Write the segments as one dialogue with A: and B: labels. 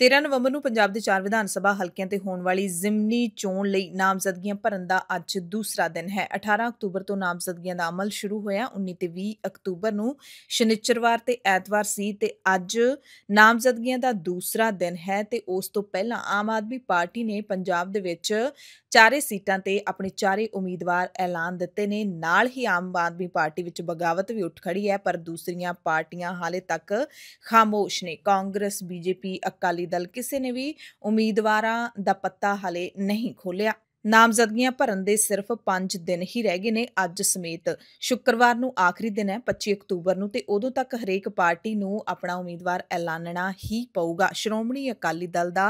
A: 13 ਨਵੰਬਰ ਨੂੰ ਪੰਜਾਬ ਦੇ ਚਾਰ ਵਿਧਾਨ ਸਭਾ ਹਲਕਿਆਂ ਤੇ ਹੋਣ ਵਾਲੀ ਜ਼ਿਮਨੀ ਚੋਣ ਲਈ ਨਾਮਜ਼ਦਗੀਆਂ ਭਰਨ ਦਾ ਅੱਜ ਦੂਸਰਾ ਦਿਨ ਹੈ 18 ਅਕਤੂਬਰ ਤੋਂ ਨਾਮਜ਼ਦਗੀਆਂ ਦਾ ਅਮਲ ਸ਼ੁਰੂ ਹੋਇਆ 19 ਤੇ 20 ਅਕਤੂਬਰ ਨੂੰ ਸ਼ਨੀਚਰਵਾਰ ਤੇ ਐਤਵਾਰ ਸੀ ਤੇ ਅੱਜ ਨਾਮਜ਼ਦਗੀਆਂ ਦਾ ਦੂਸਰਾ ਦਿਨ ਹੈ ਤੇ ਉਸ ਤੋਂ ਪਹਿਲਾਂ ਆਮ ਆਦਮੀ ਪਾਰਟੀ ਨੇ ਪੰਜਾਬ ਦੇ ਵਿੱਚ ਚਾਰੇ ਸੀਟਾਂ ਤੇ ਆਪਣੇ ਚਾਰੇ ਉਮੀਦਵਾਰ ਐਲਾਨ ਦਿੱਤੇ ਨੇ ਨਾਲ ਹੀ ਆਮ ਆਦਮੀ ਪਾਰਟੀ ਵਿੱਚ ਬਗਾਵਤ ਵੀ ਉੱਠ ਖੜੀ ਹੈ ਪਰ ਦੂਸਰੀਆਂ ਪਾਰਟੀਆਂ ਹਾਲੇ ਤੱਕ ਖਾਮੋਸ਼ ਨੇ ਕਾਂਗਰਸ ਬੀਜੇਪੀ ਅਕਾਲੀ ਦਲ ਕਿਸੇ ਨੇ ਵੀ ਉਮੀਦਵਾਰਾਂ ਦਾ ਪੱਤਾ ਹਲੇ ਨਹੀਂ ਖੋਲਿਆ ਨਾਮਜ਼ਦਗੀਆਂ ਭਰਨ ਦੇ ਸਿਰਫ 5 ਦਿਨ ਹੀ ਰਹਿ ਗਏ ਨੇ ਅੱਜ ਸਮੇਤ ਸ਼ੁੱਕਰਵਾਰ ਨੂੰ ਆਖਰੀ ਦਿਨ ਹੈ 25 ਅਕਤੂਬਰ ਨੂੰ ਤੇ ਉਦੋਂ ਤੱਕ ਹਰੇਕ ਪਾਰਟੀ ਨੂੰ ਆਪਣਾ ਉਮੀਦਵਾਰ ਐਲਾਨਣਾ ਹੀ ਪਊਗਾ ਸ਼੍ਰੋਮਣੀ ਅਕਾਲੀ ਦਲ ਦਾ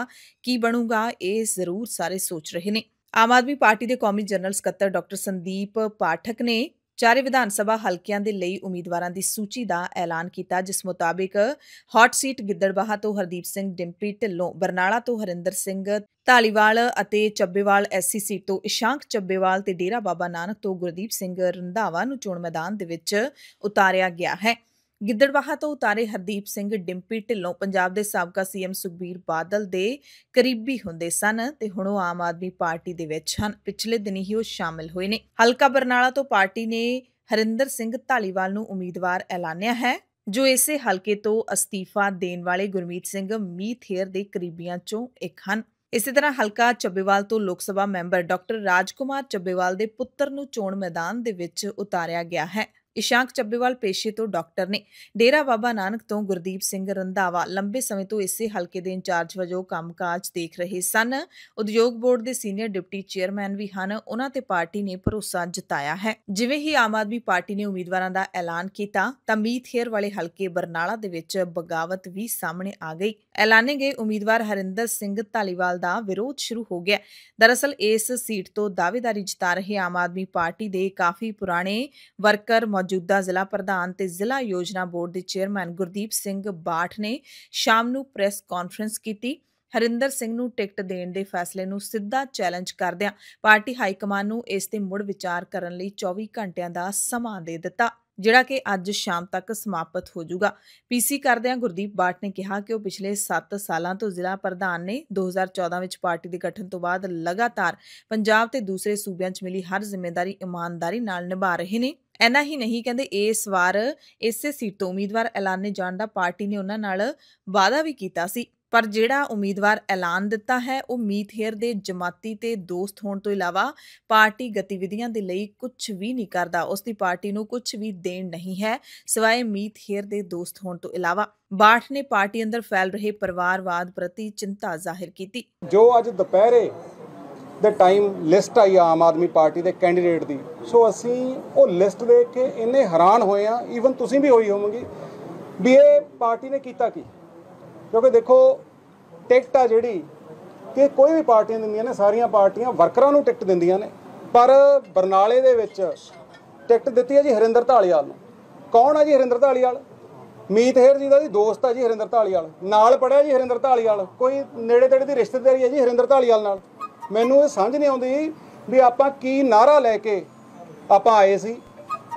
A: ਕੀ ਬਣੂਗਾ ਇਹ ਜ਼ਰੂਰ ਸਾਰੇ ਸੋਚ ਰਹੇ ਨੇ ਆਮ ਆਦਮੀ ਪਾਰਟੀ ਦੇ ਕੌਮੀ ਜਨਰਲ ਸਕੱਤਰ ਡਾਕਟਰ ਸੰਦੀਪ ਪਾਠਕ ਨੇ ਚਾਰੇ ਵਿਧਾਨ ਸਭਾ ਹਲਕਿਆਂ ਦੇ ਲਈ ਉਮੀਦਵਾਰਾਂ ਦੀ ਸੂਚੀ ਦਾ ਐਲਾਨ ਕੀਤਾ ਜਿਸ ਮੁਤਾਬਿਕ ਹੌਟ ਸੀਟ ਗਿੱਦੜਬਾਹਾ ਤੋਂ ਹਰਦੀਪ ਸਿੰਘ ਡਿੰਪੀ ਢਿੱਲੋਂ ਬਰਨਾਲਾ ਤੋਂ ਹਰਿੰਦਰ ਸਿੰਘ ਢਾਲੀਵਾਲ ਅਤੇ ਚੱਬੇਵਾਲ ਐਸਸੀ ਸੀਟ ਤੋਂ ਇਸ਼ਾਂਕ ਚੱਬੇਵਾਲ ਤੇ ਡੇਰਾ ਬਾਬਾ ਨਾਨਕ ਤੋਂ ਗੁਰਦੀਪ ਸਿੰਘ ਰੰਧਾਵਾ ਨੂੰ ਚੋਣ ਮੈਦਾਨ ਦੇ ਵਿੱਚ ਉਤਾਰਿਆ ਗਿਆ ਹੈ ਗਿੱਦੜਵਾਹਾ ਤੋਂ ਉਤਾਰੇ ਹਰਦੀਪ ਸਿੰਘ ਡਿੰਪੀ ਢਿੱਲੋਂ ਪੰਜਾਬ ਦੇ ਸਾਬਕਾ ਸੀਐਮ ਸੁਖਬੀਰ ਬਾਦਲ ਦੇ ਕਰੀਬੀ ਹੁੰਦੇ ਸਨ ਤੇ ਹੁਣ ਉਹ ਆਮ ਆਦਮੀ ਪਾਰਟੀ ਦੇ ਵਿੱਚ ਹਨ ਪਿਛਲੇ ਦਿਨ ਹੀ ਉਹ ਸ਼ਾਮਲ ਹੋਏ ਨੇ ਹਲਕਾ ਬਰਨਾਲਾ ਤੋਂ ਪਾਰਟੀ ਨੇ ਹਰਿੰਦਰ ਸਿੰਘ ਢਾਲੀਵਾਲ ਨੂੰ ਉਮੀਦਵਾਰ ਐਲਾਨਿਆ ਹੈ ਜੋ ਇਸੇ ਹਲਕੇ ਤੋਂ ਅਸਤੀਫਾ ਦੇਣ ਵਾਲੇ ਗੁਰਮੀਤ ਸਿੰਘ ਮੀਥੇਰ ਦੇ ਕਰੀਬੀਆਂ ਚੋਂ ਇੱਕ ਹਨ ਇਸੇ ਤਰ੍ਹਾਂ ਹਲਕਾ ਚੱਬੇਵਾਲ ਤੋਂ ਲੋਕ ਸਭਾ ਮੈਂਬਰ ਡਾਕਟਰ ਰਾਜਕੁਮਾਰ ਚੱਬੇਵਾਲ ਦੇ ਪੁੱਤਰ ਨੂੰ ਚੋਣ ਮੈਦਾਨ ਦੇ ਵਿੱਚ ਉਤਾਰਿਆ ਗਿਆ ਹੈ ਇਸ਼ਾਂਕ ਚੱਬੇਵਾਲ ਪੇਸ਼ੇ ਤੋਂ ਡਾਕਟਰ ਨੇ ਡੇਰਾ ਬਾਬਾ ਨਾਨਕ ਤੋਂ ਗੁਰਦੀਪ ਸਿੰਘ ਰੰਧਾਵਾ ਲੰਬੇ ਸਮੇਂ ਤੋਂ ਇਸੇ ਹਲਕੇ ਦੇ ਇੰਚਾਰਜ ਵਜੋਂ ਕੰਮਕਾਜ ਦੇਖ ਰਹੇ ਸਨ ਉਦਯੋਗ ਬੋਰਡ ਦੇ ਸੀਨੀਅਰ ਡਿਪਟੀ ਚੇਅਰਮੈਨ ਵੀ ਹਨ ਉਹਨਾਂ ਤੇ ਪਾਰਟੀ ਨੇ ਭਰੋਸਾ ਜਤਾਇਆ ਹੈ ਜਿਵੇਂ ਹੀ ਆਮ ਆਦਮੀ ਪਾਰਟੀ ਨੇ ਉਮੀਦਵਾਰਾਂ ਦਾ ਐਲਾਨ ਕੀਤਾ ਤਾਂ ਮੀਥੇਰ ਵਾਲੇ ਹਲਕੇ ਬਰਨਾਲਾ ਦੇ ਵਿੱਚ ਬਗਾਵਤ ਵੀ ਸਾਹਮਣੇ ਆ ਗਈ ਐਲਾਨੇ ਗਏ ਉਮੀਦਵਾਰ ਹਰਿੰਦਰ ਸਿੰਘ ਧਾਲੀਵਾਲ ਦਾ ਵਿਰੋਧ ਸ਼ੁਰੂ ਹੋ ਗਿਆ ਦਰਅਸਲ ਇਸ ਸੀਟ ਤੋਂ ਦਾਅਵੇਦਾਰੀ ਜਤਾ ਰਹੇ ਆਮ ਆਦਮੀ ਪਾਰਟੀ ਦੇ ਕਾਫੀ ਪੁਰਾਣੇ ਵਰਕਰ ਮੌਜੂਦ ਮੌਜੂਦਾ ਜ਼ਿਲ੍ਹਾ ਪ੍ਰਧਾਨ ਤੇ ਜ਼ਿਲ੍ਹਾ ਯੋਜਨਾ ਬੋਰਡ ਦੇ ਚੇਅਰਮੈਨ ਗੁਰਦੀਪ ਸਿੰਘ ਬਾਠ ਨੇ ਸ਼ਾਮ ਨੂੰ ਪ੍ਰੈਸ ਕਾਨਫਰੰਸ ਕੀਤੀ ਹਰਿੰਦਰ ਸਿੰਘ ਨੂੰ ਟਿਕਟ ਦੇਣ ਦੇ ਫੈਸਲੇ ਨੂੰ ਸਿੱਧਾ ਚੈਲੰਜ ਕਰਦਿਆਂ ਪਾਰਟੀ ਹਾਈ ਕਮਾਨ ਨੂੰ ਇਸ ਤੇ ਮੁੜ ਵਿਚਾਰ ਕਰਨ ਲਈ 24 ਘੰਟਿਆਂ ਦਾ ਸਮਾਂ ਦੇ ਦਿੱਤਾ ਜਿਹੜਾ ਕਿ ਅੱਜ ਸ਼ਾਮ ਤੱਕ ਸਮਾਪਤ ਹੋ ਜਾਊਗਾ ਪੀਸੀ ਕਰਦਿਆਂ ਗੁਰਦੀਪ ਬਾਟ ਨੇ ਕਿਹਾ ਕਿ ਉਹ ਪਿਛਲੇ 7 ਸਾਲਾਂ ਤੋਂ ਜ਼ਿਲ੍ਹਾ ਪ੍ਰਧਾਨ ਨੇ 2014 ਵਿੱਚ ਪਾਰਟੀ ਦੇ ਗਠਨ ਤੋਂ ਬਾਅਦ ਲਗਾਤਾਰ ਪੰਜਾਬ ਤੇ ਦੂਸਰੇ ਸੂਬਿਆਂ 'ਚ ਮਿਲੀ ਹਰ ਜ਼ਿੰਮੇਵਾਰੀ ਇਮਾਨਦਾਰੀ ਨਾਲ ਨਿਭਾ ਰਹੇ ਨੇ ਐਨਾ ਹੀ ਨਹੀਂ ਕਹਿੰਦੇ ਇਸ ਵਾਰ ਇਸੇ ਸੀਟ ਤੋਂ ਉਮੀਦਵਾਰ ਐਲਾਨੇ ਜਾਣ ਦਾ ਪਾਰਟੀ ਨੇ ਉਹਨਾਂ ਨਾਲ ਵਾਅਦਾ ਵੀ ਕੀਤਾ ਸੀ ਪਰ ਜਿਹੜਾ ਉਮੀਦਵਾਰ ਐਲਾਨ ਦਿੱਤਾ ਹੈ ਉਹ ਮੀਤ ਹੇਅਰ ਦੇ ਜਮਾਤੀ ਤੇ ਦੋਸਤ ਹੋਣ ਤੋਂ ਇਲਾਵਾ ਪਾਰਟੀ ਗਤੀਵਿਧੀਆਂ ਦੇ ਲਈ ਕੁਝ ਵੀ ਨਹੀਂ ਕਰਦਾ ਉਸ ਦੀ ਪਾਰਟੀ ਨੂੰ ਕੁਝ ਵੀ ਦੇਣ ਨਹੀਂ ਹੈ ਸਿਵਾਏ ਮੀਤ ਹੇਅਰ ਦੇ ਦੋਸਤ ਹੋਣ ਤੋਂ ਇਲਾਵਾ ਬਾਠ ਨੇ ਪਾਰਟੀ ਅੰਦਰ ਫੈਲ ਰਹੇ ਪਰਿਵਾਰਵਾਦ ਪ੍ਰਤੀ ਚਿੰਤਾ ਜ਼ਾਹਿਰ ਕੀਤੀ
B: ਜੋ ਅੱਜ ਦੁਪਹਿਰੇ ਦੇ ਟਾਈਮ ਲਿਸਟ ਆਈ ਆਮ ਆਦਮੀ ਪਾਰਟੀ ਦੇ ਕੈਂਡੀਡੇਟ ਦੀ ਸੋ ਅਸੀਂ ਉਹ ਲਿਸਟ ਦੇਖ ਕੇ ਇੰਨੇ ਹੈਰਾਨ ਹੋਏ ਆ ਈਵਨ ਤੁਸੀਂ ਵੀ ਹੋਈ ਹੋਵੋਗੇ ਵੀ ਇਹ ਪਾਰਟੀ ਨੇ ਕੀਤਾ ਕੀ ਕਿਉਂਕਿ ਦੇਖੋ ਟਿਕਟ ਆ ਜਿਹੜੀ ਕਿ ਕੋਈ ਵੀ ਪਾਰਟੀਆਂ ਦਿੰਦੀਆਂ ਨੇ ਸਾਰੀਆਂ ਪਾਰਟੀਆਂ ਵਰਕਰਾਂ ਨੂੰ ਟਿਕਟ ਦਿੰਦੀਆਂ ਨੇ ਪਰ ਬਰਨਾਲੇ ਦੇ ਵਿੱਚ ਟਿਕਟ ਦਿੱਤੀ ਹੈ ਜੀ ਹਰਿੰਦਰ ਧਾਲੀਵਾਲ ਨੂੰ ਕੌਣ ਆ ਜੀ ਹਰਿੰਦਰ ਧਾਲੀਵਾਲ ਮੀਤ ਹੇਰ ਜੀ ਦਾ ਜੀ ਦੋਸਤ ਆ ਜੀ ਹਰਿੰਦਰ ਧਾਲੀਵਾਲ ਨਾਲ ਪੜਿਆ ਜੀ ਹਰਿੰਦਰ ਧਾਲੀਵਾਲ ਕੋਈ ਨੇੜੇ ਤੇੜੇ ਦੀ ਰਿਸ਼ਤੇਦਾਰੀ ਹੈ ਜੀ ਹਰਿੰਦਰ ਧਾਲੀਵਾਲ ਨਾਲ ਮੈਨੂੰ ਇਹ ਸਮਝ ਨਹੀਂ ਆਉਂਦੀ ਵੀ ਆਪਾਂ ਕੀ ਨਾਰਾ ਲੈ ਕੇ ਆਪਾਂ ਆਏ ਸੀ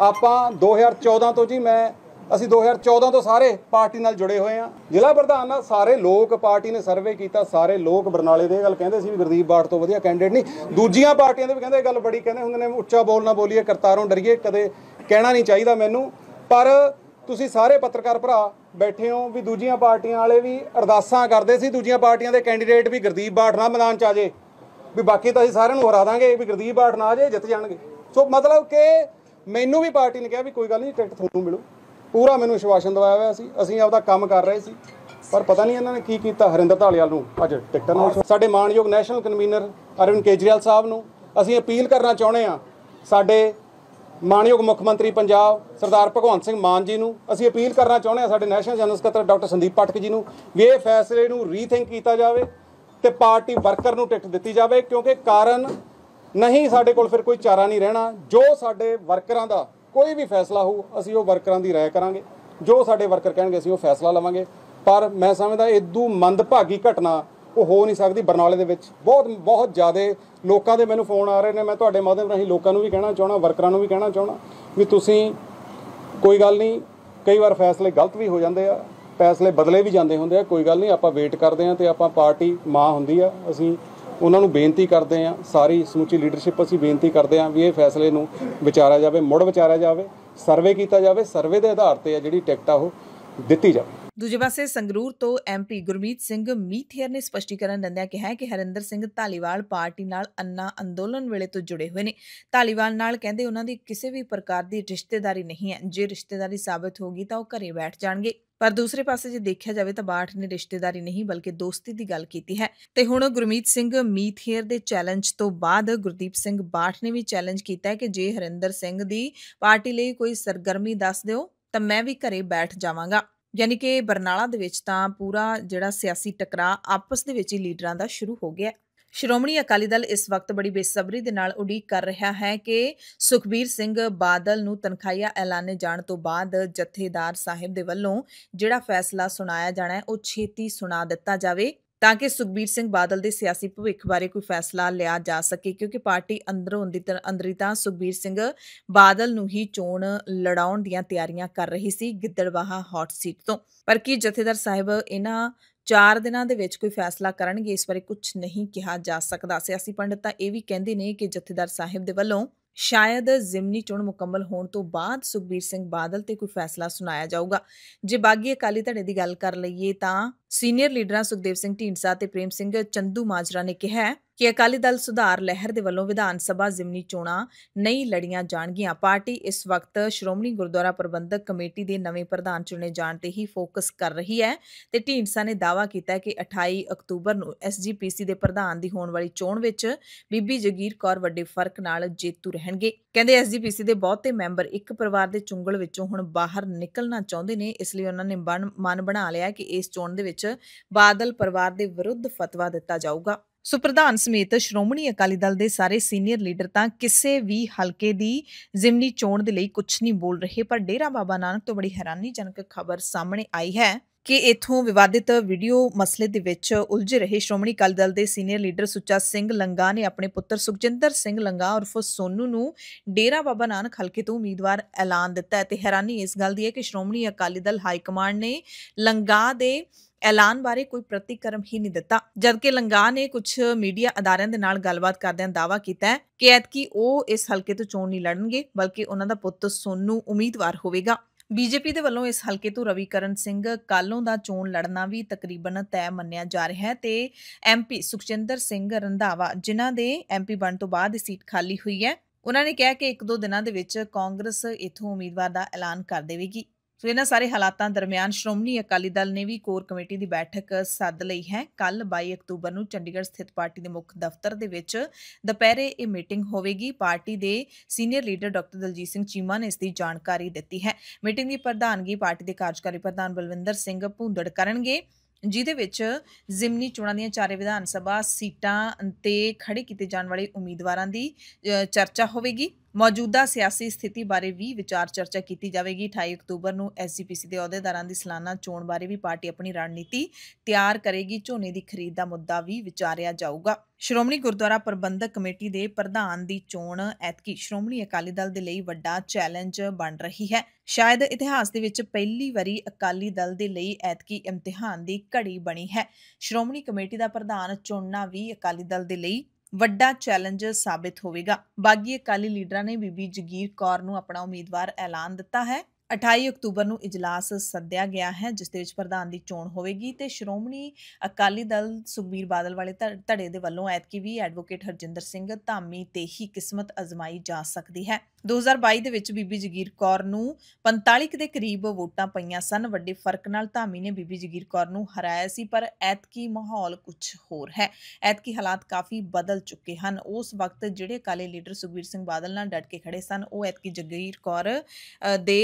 B: ਆਪਾਂ 2014 ਤੋਂ ਜੀ ਮੈਂ ਅਸੀਂ 2014 ਤੋਂ ਸਾਰੇ ਪਾਰਟੀ ਨਾਲ ਜੁੜੇ ਹੋਏ ਆ ਜ਼ਿਲ੍ਹਾ ਪ੍ਰਧਾਨ ਨਾਲ ਸਾਰੇ ਲੋਕ ਪਾਰਟੀ ਨੇ ਸਰਵੇ ਕੀਤਾ ਸਾਰੇ ਲੋਕ ਬਰਨਾਲੇ ਦੇ ਇਹ ਗੱਲ ਕਹਿੰਦੇ ਸੀ ਵੀ ਗੁਰਦੀਪ ਬਾਠ ਤੋਂ ਵਧੀਆ ਕੈਂਡੀਡੇਟ ਨਹੀਂ ਦੂਜੀਆਂ ਪਾਰਟੀਆਂ ਦੇ ਵੀ ਕਹਿੰਦੇ ਇਹ ਗੱਲ ਬੜੀ ਕਹਿੰਦੇ ਹੁੰਦੇ ਨੇ ਉੱਚਾ ਬੋਲਣਾ ਬੋਲੀਏ ਕਰਤਾਰੋਂ ਡਰੀਏ ਕਦੇ ਕਹਿਣਾ ਨਹੀਂ ਚਾਹੀਦਾ ਮੈਨੂੰ ਪਰ ਤੁਸੀਂ ਸਾਰੇ ਪੱਤਰਕਾਰ ਭਰਾ ਬੈਠੇ ਹੋ ਵੀ ਦੂਜੀਆਂ ਪਾਰਟੀਆਂ ਵਾਲੇ ਵੀ ਅਰਦਾਸਾਂ ਕਰਦੇ ਸੀ ਦੂਜੀਆਂ ਪਾਰਟੀਆਂ ਦੇ ਕੈਂਡੀਡੇਟ ਵੀ ਗੁਰਦੀਪ ਬਾਠ ਨਾਲ ਮੈਦਾਨ 'ਚ ਆ ਜੇ ਵੀ ਬਾਕੀ ਤਾਂ ਅਸੀਂ ਸਾਰਿਆਂ ਨੂੰ ਹਰਾ ਦਾਂਗੇ ਵੀ ਗੁਰਦੀਪ ਬਾਠ ਨਾਲ ਆ ਜੇ ਜਿੱਤ ਜਾਣਗੇ ਸੋ ਮਤਲਬ ਕਿ ਮੈਨੂੰ ਵੀ ਪਾਰਟੀ ਨੇ ਕਿਹਾ ਵੀ ਕੋਈ ਗੱਲ ਨਹੀਂ ਟਿਕਟ ਤੁਹਾਨੂੰ ਮਿਲੂ ਪੂਰਾ ਮੈਨੂੰ ਸ਼ਵਾਸ਼ਨ ਦਵਾਇਆ ਹੋਇਆ ਸੀ ਅਸੀਂ ਆਪਦਾ ਕੰਮ ਕਰ ਰਹੇ ਸੀ ਪਰ ਪਤਾ ਨਹੀਂ ਇਹਨਾਂ ਨੇ ਕੀ ਕੀਤਾ ਹਰਿੰਦਰ ਢਾਲੀਵਾਲ ਨੂੰ ਅੱਜ ਟਿਕਟਾਂ ਨਾਲ ਸਾਡੇ ਮਾਨਯੋਗ ਨੈਸ਼ਨਲ ਕਨਵੀਨਰ ਅਰਵਿੰਦ ਕੇਜਰੀਵਾਲ ਸਾਹਿਬ ਨੂੰ ਅਸੀਂ ਅਪੀਲ ਕਰਨਾ ਚਾਹੁੰਦੇ ਆ ਸਾਡੇ ਮਾਨਯੋਗ ਮੁੱਖ ਮੰਤਰੀ ਪੰਜਾਬ ਸਰਦਾਰ ਭਗਵੰਤ ਸਿੰਘ ਮਾਨ ਜੀ ਨੂੰ ਅਸੀਂ ਅਪੀਲ ਕਰਨਾ ਚਾਹੁੰਦੇ ਆ ਸਾਡੇ ਨੈਸ਼ਨਲ ਜਨਰਲ ਸਕੱਤਰ ਡਾਕਟਰ ਸੰਦੀਪ ਪਟਕ ਜੀ ਨੂੰ ਵੀ ਇਹ ਫੈਸਲੇ ਨੂੰ ਰੀਥਿੰਕ ਕੀਤਾ ਜਾਵੇ ਤੇ ਪਾਰਟੀ ਵਰਕਰ ਨੂੰ ਟਿਕਟ ਦਿੱਤੀ ਜਾਵੇ ਕਿਉਂਕਿ ਕਾਰਨ ਨਹੀਂ ਸਾਡੇ ਕੋਲ ਫਿਰ ਕੋਈ ਚਾਰਾ ਨਹੀਂ ਰਹਿਣਾ ਜੋ ਸਾਡੇ ਵਰਕਰਾਂ ਦਾ ਕੋਈ ਵੀ ਫੈਸਲਾ ਹੋਊ ਅਸੀਂ ਉਹ ਵਰਕਰਾਂ ਦੀ ਰਾਏ ਕਰਾਂਗੇ ਜੋ ਸਾਡੇ ਵਰਕਰ ਕਹਿਣਗੇ ਅਸੀਂ ਉਹ ਫੈਸਲਾ ਲਵਾਂਗੇ ਪਰ ਮੈਂ ਸਮਝਦਾ ਇਦੋਂ ਮੰਦਭਾਗੀ ਘਟਨਾ ਉਹ ਹੋ ਨਹੀਂ ਸਕਦੀ ਬਰਨਾਲੇ ਦੇ ਵਿੱਚ ਬਹੁਤ ਬਹੁਤ ਜ਼ਿਆਦਾ ਲੋਕਾਂ ਦੇ ਮੈਨੂੰ ਫੋਨ ਆ ਰਹੇ ਨੇ ਮੈਂ ਤੁਹਾਡੇ ਮਾਧਿਅਮ ਰਾਹੀਂ ਲੋਕਾਂ ਨੂੰ ਵੀ ਕਹਿਣਾ ਚਾਹਣਾ ਵਰਕਰਾਂ ਨੂੰ ਵੀ ਕਹਿਣਾ ਚਾਹਣਾ ਵੀ ਤੁਸੀਂ ਕੋਈ ਗੱਲ ਨਹੀਂ ਕਈ ਵਾਰ ਫੈਸਲੇ ਗਲਤ ਵੀ ਹੋ ਜਾਂਦੇ ਆ ਫੈਸਲੇ ਬਦਲੇ ਵੀ ਜਾਂਦੇ ਹੁੰਦੇ ਆ ਕੋਈ ਗੱਲ ਨਹੀਂ ਆਪਾਂ ਵੇਟ ਕਰਦੇ ਆ ਤੇ ਆਪਾਂ ਪਾਰਟੀ ਮਾਂ ਹੁੰਦੀ ਆ ਅਸੀਂ ਉਹਨਾਂ ਨੂੰ ਬੇਨਤੀ ਕਰਦੇ ਆ ਸਾਰੀ ਸਮੁੱਚੀ ਲੀਡਰਸ਼ਿਪ ਅਸੀਂ ਬੇਨਤੀ ਕਰਦੇ ਆ ਵੀ ਇਹ ਫੈਸਲੇ ਨੂੰ ਵਿਚਾਰਿਆ ਜਾਵੇ ਮੁੜ ਵਿਚਾਰਿਆ ਜਾਵੇ ਸਰਵੇ ਕੀਤਾ ਜਾਵੇ ਸਰਵੇ ਦੇ ਆਧਾਰ ਤੇ ਆ ਜਿਹੜੀ ਟਿਕਟ ਆ ਉਹ ਦਿੱਤੀ ਜਾਵੇ
A: ਦੂਜੇ ਪਾਸੇ ਸੰਗਰੂਰ ਤੋਂ ਐਮਪੀ ਗੁਰਮੀਤ ਸਿੰਘ ਮੀਥੇਰ ਨੇ ਸਪਸ਼ਟੀਕਰਨ ਦਿੰਦਿਆਂ ਕਿਹਾ ਹੈ ਕਿ ਹਰਿੰਦਰ ਸਿੰਘ ਧਾਲੀਵਾਲ ਪਾਰਟੀ ਨਾਲ ਅੰਨਾ ਅੰਦੋਲਨ ਵੇਲੇ ਤੋਂ ਜੁੜੇ ਹੋਏ ਨੇ ਧਾਲੀਵਾਲ ਨਾਲ ਕਹਿੰਦੇ ਉਹਨਾਂ ਦੀ ਕਿਸੇ ਵੀ ਪ੍ਰਕਾਰ ਦੀ ਰਿਸ਼ਤੇਦਾਰੀ ਨਹੀਂ ਹੈ ਜੇ ਰਿਸ਼ਤੇਦਾਰੀ ਸਾਬਤ ਹੋਗੀ ਤਾਂ ਉਹ ਘਰੇ ਬੈਠ ਜਾਣਗੇ ਪਰ ਦੂਸਰੇ ਪਾਸੇ ਜੇ ਦੇਖਿਆ ਜਾਵੇ ਤਾਂ ਬਾਠ ਨੇ ਰਿਸ਼ਤੇਦਾਰੀ ਨਹੀਂ ਬਲਕਿ ਦੋਸਤੀ ਦੀ ਗੱਲ ਕੀਤੀ ਹੈ ਤੇ ਹੁਣ ਗੁਰਮੀਤ ਸਿੰਘ ਮੀਥੇਰ ਦੇ ਚੈਲੰਜ ਤੋਂ ਬਾਅਦ ਗੁਰਦੀਪ ਸਿੰਘ ਬਾਠ ਨੇ ਵੀ ਚੈਲੰਜ ਕੀਤਾ ਹੈ ਕਿ ਜੇ ਹਰਿੰਦਰ ਸਿੰਘ ਦੀ ਪਾਰਟੀ ਲਈ ਕੋਈ ਸਰਗਰਮੀ ਦੱਸ ਦਿਓ ਤਾਂ ਮੈਂ ਵੀ ਘਰੇ ਬੈਠ ਜਾਵਾਂਗਾ ਯਾਨੀ ਕਿ ਬਰਨਾਲਾ ਦੇ ਵਿੱਚ ਤਾਂ ਪੂਰਾ ਜਿਹੜਾ ਸਿਆਸੀ ਟਕਰਾਅ ਆਪਸ ਦੇ ਵਿੱਚ ਹੀ ਲੀਡਰਾਂ ਦਾ ਸ਼ੁਰੂ ਹੋ ਗਿਆ ਸ਼੍ਰੋਮਣੀ ਅਕਾਲੀ ਦਲ ਇਸ ਵਕਤ ਬੜੀ ਬੇਸਬਰੀ ਦੇ ਨਾਲ ਉਡੀਕ ਕਰ ਰਿਹਾ ਹੈ ਕਿ ਸੁਖਬੀਰ ਸਿੰਘ ਬਾਦਲ ਨੂੰ ਤਨਖਾਹਿਆ ਐਲਾਨੇ ਜਾਣ ਤੋਂ ਬਾਅਦ ਜਥੇਦਾਰ ਸਾਹਿਬ ਦੇ ਵੱਲੋਂ ਜਿਹੜਾ ਫੈਸਲਾ ਸੁਣਾਇਆ ਜਾਣਾ ਹੈ ਉਹ ਛੇਤੀ ਸੁਣਾ ਦਿੱਤਾ ਜਾਵੇ ਤਾਂ ਕਿ ਸੁਖਬੀਰ ਸਿੰਘ ਬਾਦਲ ਦੇ ਸਿਆਸੀ ਭਵਿੱਖ ਬਾਰੇ ਕੋਈ ਫੈਸਲਾ ਲਿਆ ਜਾ ਸਕੇ ਕਿਉਂਕਿ ਪਾਰਟੀ ਅੰਦਰੋਂ ਦੀ ਅੰਦਰੀ ਤਾਂ ਸੁਖਬੀਰ ਸਿੰਘ ਬਾਦਲ ਨੂੰ ਹੀ ਚੋਣ ਲੜਾਉਣ ਦੀਆਂ ਤਿਆਰੀਆਂ ਕਰ ਰਹੀ ਸੀ ਗਿੱਦੜਵਾਹਾ ਹੌਟ ਸੀਟ ਤੋਂ ਪਰ ਕੀ ਜਥੇਦਾਰ ਸਾਹਿਬ ਇਹਨਾਂ 4 ਦਿਨਾਂ ਦੇ ਵਿੱਚ ਕੋਈ ਫੈਸਲਾ ਕਰਨਗੇ ਇਸ ਬਾਰੇ ਕੁਝ ਨਹੀਂ ਕਿਹਾ ਜਾ ਸਕਦਾ ਸਿਆਸੀ ਪੰਡਤ ਤਾਂ ਇਹ ਵੀ ਕਹਿੰਦੇ ਨੇ ਕਿ ਜਥੇਦਾਰ ਸਾਹਿਬ ਦੇ ਵੱਲੋਂ ਸ਼ਾਇਦ ਜ਼ਿਮਨੀ ਚੋਣ ਮੁਕੰਮਲ ਹੋਣ ਤੋਂ ਬਾਅਦ ਸੁਖਬੀਰ ਸਿੰਘ ਬਾਦਲ ਤੇ ਕੋਈ ਫੈਸਲਾ ਸੁਣਾਇਆ ਜਾਊਗਾ ਜੇ ਬਾਗੀ ਅਕਾਲੀ ਧੜੇ ਦੀ ਗੱਲ ਕਰ ਲਈਏ ਤਾਂ ਸੀਨੀਅਰ ਲੀਡਰਾਂ ਸੁਖਦੇਵ ਸਿੰਘ ਢੀਂਡਸਾ ਤੇ ਪ੍ਰੇਮ ਸਿੰਘ ਚੰਦੂ ਮਾਜਰਾ ਨੇ ਕਿਹਾ ਕਿ ਅਕਾਲੀ ਦਲ ਸੁਧਾਰ ਲਹਿਰ ਦੇ ਵੱਲੋਂ ਵਿਧਾਨ ਸਭਾ ਜ਼ਿਮਨੀ ਚੋਣਾਂ ਨਹੀਂ ਲੜੀਆਂ ਜਾਣਗੀਆਂ ਪਾਰਟੀ ਇਸ ਵਕਤ ਸ਼੍ਰੋਮਣੀ ਗੁਰਦੁਆਰਾ ਪ੍ਰਬੰਧਕ ਕਮੇਟੀ ਦੇ ਨਵੇਂ ਪ੍ਰਧਾਨ ਚੁਣੇ ਜਾਣ ਤੇ ਹੀ ਫੋਕਸ ਕਰ ਰਹੀ ਹੈ ਤੇ ਢੀਂਡਸਾ ਨੇ ਦਾਅਵਾ ਕੀਤਾ ਕਿ 28 ਅਕਤੂਬਰ ਨੂੰ ਐਸਜੀਪੀਸੀ ਦੇ ਪ੍ਰਧਾਨ ਦੀ ਹੋਣ ਵਾਲੀ ਚੋਣ ਵਿੱਚ ਬੀਬੀ ਜਗੀਰ ਕੌਰ ਵੱਡੇ ਫਰਕ ਨਾਲ ਜੇਤੂ ਰਹਿਣਗੇ ਕਹਿੰਦੇ ਐਸਜੀਪੀਸੀ ਦੇ ਬਹੁਤੇ ਮੈਂਬਰ ਇੱਕ ਪਰਿਵਾਰ ਦੇ ਚੁੰਗਲ ਵਿੱਚੋਂ ਹੁਣ ਬਾਹਰ ਨਿਕਲਣਾ ਚਾਹੁੰਦੇ ਨੇ ਇਸ ਲਈ ਉਹਨਾਂ ਨੇ ਮਨ ਬਣਾ ਲਿਆ ਕਿ ਇਸ ਚੋਣ ਦੇ ਵਿੱਚ ਬਾਦਲ ਪਰਿਵਾਰ ਦੇ ਵਿਰੁੱਧ ਫਤਵਾ ਦਿੱਤਾ ਜਾਊਗਾ ਸੋ ਪ੍ਰਧਾਨ ਸਮੇਤ ਸ਼੍ਰੋਮਣੀ ਅਕਾਲੀ ਦਲ ਦੇ ਸਾਰੇ ਸੀਨੀਅਰ ਲੀਡਰ ਤਾਂ ਕਿਸੇ ਵੀ ਹਲਕੇ ਦੀ ਜ਼ਿਮਨੀ ਚੋਣ ਦੇ ਲਈ ਕੁਝ ਨਹੀਂ ਬੋਲ ਰਹੇ ਪਰ ਡੇਰਾ ਬਾਬਾ ਨਾਨਕ ਤੋਂ ਬੜੀ ਹੈਰਾਨੀਜਨਕ ਖਬਰ ਸਾਹਮਣੇ ਆਈ ਹੈ ਕਿ ਇਥੋਂ ਵਿਵਾਦਿਤ ਵੀਡੀਓ ਮਸਲੇ ਦੇ ਵਿੱਚ ਉਲਝ ਰਹੇ ਸ਼੍ਰੋਮਣੀ ਅਕਾਲੀ ਦਲ ਦੇ ਸੀਨੀਅਰ ਲੀਡਰ ਸੁੱਚਾ ਸਿੰਘ ਲੰਗਾ ਨੇ ਆਪਣੇ ਪੁੱਤਰ ਸੁਖਜਿੰਦਰ ਸਿੰਘ ਲੰਗਾ ਉਰਫ ਸੋਨੂ ਨੂੰ ਡੇਰਾ ਬਾਬਾ ਨਾਨਕ ਹਲਕੇ ਤੋਂ ਉਮੀਦਵਾਰ ਐਲਾਨ ਦਿੱਤਾ ਹੈ ਤੇ ਹੈਰਾਨੀ ਇਸ ਗੱਲ ਦੀ ਹੈ ਕਿ ਸ਼੍ਰੋਮਣੀ ਅਕਾਲੀ ਦਲ ਹਾਈ ਕਮਾਂਡ ਨੇ ਲੰਗਾ ਦੇ ਐਲਾਨ ਬਾਰੇ ਕੋਈ ਪ੍ਰਤੀਕਰਮ ਹੀ ਨਹੀਂ ਦਿੱਤਾ ਜਦਕਿ ਲੰਗਾ ਨੇ ਕੁਝ ਮੀਡੀਆ ਅਦਾਰਿਆਂ ਦੇ ਨਾਲ ਗੱਲਬਾਤ ਕਰਦਿਆਂ ਦਾਵਾ ਕੀਤਾ ਹੈ ਕਿ ਐਤਕੀ ਉਹ ਇਸ ਹਲਕੇ ਤੋਂ ਚੋਣ ਨਹੀਂ ਲੜਨਗੇ ਬਲਕਿ ਉਹਨਾਂ ਦਾ ਪੁੱਤ ਸੋਨੂ ਉਮੀਦਵਾਰ ਹੋਵੇਗਾ ਬੀਜੇਪੀ ਦੇ ਵੱਲੋਂ ਇਸ ਹਲਕੇ ਤੋਂ ਰਵੀਕਰਨ ਸਿੰਘ ਕਾਲੋਂ ਦਾ ਚੋਣ ਲੜਨਾ ਵੀ ਤਕਰੀਬਨ ਤੈਅ ਮੰਨਿਆ ਜਾ ਰਿਹਾ ਹੈ ਤੇ ਐਮਪੀ ਸੁਖਜਿੰਦਰ ਸਿੰਘ ਰੰਧਾਵਾ ਜਿਨ੍ਹਾਂ ਦੇ ਐਮਪੀ ਬਣਨ ਤੋਂ ਬਾਅਦ ਸੀਟ ਖਾਲੀ ਹੋਈ ਹੈ ਉਹਨਾਂ ਨੇ ਕਿਹਾ ਕਿ ਇੱਕ ਦੋ ਦਿਨਾਂ ਦੇ ਵਿੱਚ ਕਾਂਗਰਸ ਇਥੋਂ ਉਮੀਦਵਾਰ ਦਾ ਐਲਾਨ ਕਰ ਦੇਵੇਗੀ ਸੋ ਇਹਨਾਂ ਸਾਰੇ ਹਾਲਾਤਾਂ ਦਰਮਿਆਨ ਸ਼੍ਰੋਮਣੀ ਅਕਾਲੀ ਦਲ ਨੇ ਵੀ ਕੋਰ ਕਮੇਟੀ ਦੀ ਬੈਠਕ ਸੱਦ ਲਈ ਹੈ ਕੱਲ 22 ਅਕਤੂਬਰ ਨੂੰ ਚੰਡੀਗੜ੍ਹ ਸਥਿਤ ਪਾਰਟੀ ਦੇ ਮੁੱਖ ਦਫ਼ਤਰ ਦੇ ਵਿੱਚ ਦੁਪਹਿਰੇ ਇਹ ਮੀਟਿੰਗ ਹੋਵੇਗੀ ਪਾਰਟੀ ਦੇ senior leader doctor Daljit Singh Cheema ਨੇ ਇਸ ਦੀ ਜਾਣਕਾਰੀ ਦਿੱਤੀ ਹੈ ਮੀਟਿੰਗ ਦੀ ਪ੍ਰਧਾਨਗੀ ਪਾਰਟੀ ਦੇ ਕਾਰਜਕਾਰੀ ਪ੍ਰਧਾਨ ਬਲਵਿੰਦਰ ਸਿੰਘ ਭੁੰਦੜ ਕਰਨਗੇ ਜਿਹਦੇ ਵਿੱਚ ਜ਼ਿਮਨੀ ਚੋਣਾਂ ਦੀਆਂ ਚਾਰੇ ਵਿਧਾਨ ਸਭਾ ਸੀਟਾਂ ਤੇ ਖੜੇ ਕੀਤੇ ਜਾਣ ਵਾਲੇ ਉਮੀਦਵਾਰਾਂ ਦੀ ਚਰਚਾ ਹੋਵੇਗੀ ਮੌਜੂਦਾ ਸਿਆਸੀ ਸਥਿਤੀ ਬਾਰੇ ਵੀ ਵਿਚਾਰ ਚਰਚਾ ਕੀਤੀ ਜਾਵੇਗੀ 28 ਅਕਤੂਬਰ ਨੂੰ ਐਸਜੀਪੀਸੀ ਦੇ ਅਹੁਦੇਦਾਰਾਂ ਦੀ ਸਲਾਨਾ ਚੋਣ ਬਾਰੇ ਵੀ ਪਾਰਟੀ ਆਪਣੀ ਰਣਨੀਤੀ ਤਿਆਰ ਕਰੇਗੀ ਝੋਨੇ ਦੀ ਖਰੀਦ ਦਾ ਮੁੱਦਾ ਵੀ ਵਿਚਾਰਿਆ ਜਾਊਗਾ ਸ਼੍ਰੋਮਣੀ ਗੁਰਦੁਆਰਾ ਪ੍ਰਬੰਧਕ ਕਮੇਟੀ ਦੇ ਪ੍ਰਧਾਨ ਦੀ ਚੋਣ ਐਤਕੀ ਸ਼੍ਰੋਮਣੀ ਅਕਾਲੀ ਦਲ ਦੇ ਲਈ ਵੱਡਾ ਚੈਲੰਜ ਬਣ ਰਹੀ ਹੈ ਸ਼ਾਇਦ ਇਤਿਹਾਸ ਦੇ ਵਿੱਚ ਪਹਿਲੀ ਵਾਰੀ ਅਕਾਲੀ ਦਲ ਦੇ ਲਈ ਐਤਕੀ ਇਮਤਿਹਾਨ ਦੀ ਘੜੀ ਬਣੀ ਹੈ ਸ਼੍ਰੋਮਣੀ ਕਮੇਟੀ ਦਾ ਪ੍ਰਧਾਨ ਚੁਣਨਾ ਵੀ ਅਕਾਲੀ ਦਲ ਦੇ ਲਈ ਵੱਡਾ ਚੈਲੰਜ ਸਾਬਿਤ ਹੋਵੇਗਾ ਬਾਗੀ ਅਕਾਲੀ ਲੀਡਰਾਂ ਨੇ ਬੀਬੀ ਜਗੀਰ ਕੌਰ ਨੂੰ ਆਪਣਾ ਉਮੀਦਵਾਰ ਐਲਾਨ ਦਿੱਤਾ ਹੈ 28 ਅਕਤੂਬਰ ਨੂੰ ਇਜਲਾਸ ਸੱਦਿਆ ਗਿਆ ਹੈ ਜਿਸ ਦੇ ਵਿੱਚ ਪ੍ਰਧਾਨ ਦੀ ਚੋਣ ਹੋਵੇਗੀ ਤੇ ਸ਼੍ਰੋਮਣੀ ਅਕਾਲੀ ਦਲ ਸੁਖਬੀਰ ਬਾਦਲ ਵਾਲੇ ਧੜੇ ਦੇ ਵੱਲੋਂ ਐਤਕੀ ਵੀ ਐਡਵੋਕੇਟ ਹਰਜਿੰਦਰ ਸਿੰਘ ਧਾਮੀ ਤੇ ਹੀ ਕਿਸਮਤ ਅਜ਼ਮਾਈ ਜਾ ਸਕਦੀ ਹੈ 2022 ਦੇ ਵਿੱਚ ਬੀਬੀ ਜਗੀਰ ਕੌਰ ਨੂੰ 45 ਦੇ ਕਰੀਬ ਵੋਟਾਂ ਪਈਆਂ ਸਨ ਵੱਡੇ ਫਰਕ ਨਾਲ ਧਾਮੀ ਨੇ ਬੀਬੀ ਜਗੀਰ ਕੌਰ ਨੂੰ ਹਰਾਇਆ ਸੀ ਪਰ ਐਤਕੀ ਮਾਹੌਲ ਕੁਝ ਹੋਰ ਹੈ ਐਤਕੀ ਹਾਲਾਤ ਕਾਫੀ ਬਦਲ ਚੁੱਕੇ ਹਨ ਉਸ ਵਕਤ ਜਿਹੜੇ ਕਾਲੇ ਲੀਡਰ ਸੁਖਬੀਰ ਸਿੰਘ ਬਾਦਲ ਨਾਲ ਡਟ ਕੇ ਖੜੇ ਸਨ ਉਹ ਐਤਕੀ ਜਗੀਰ ਕੌਰ ਦੇ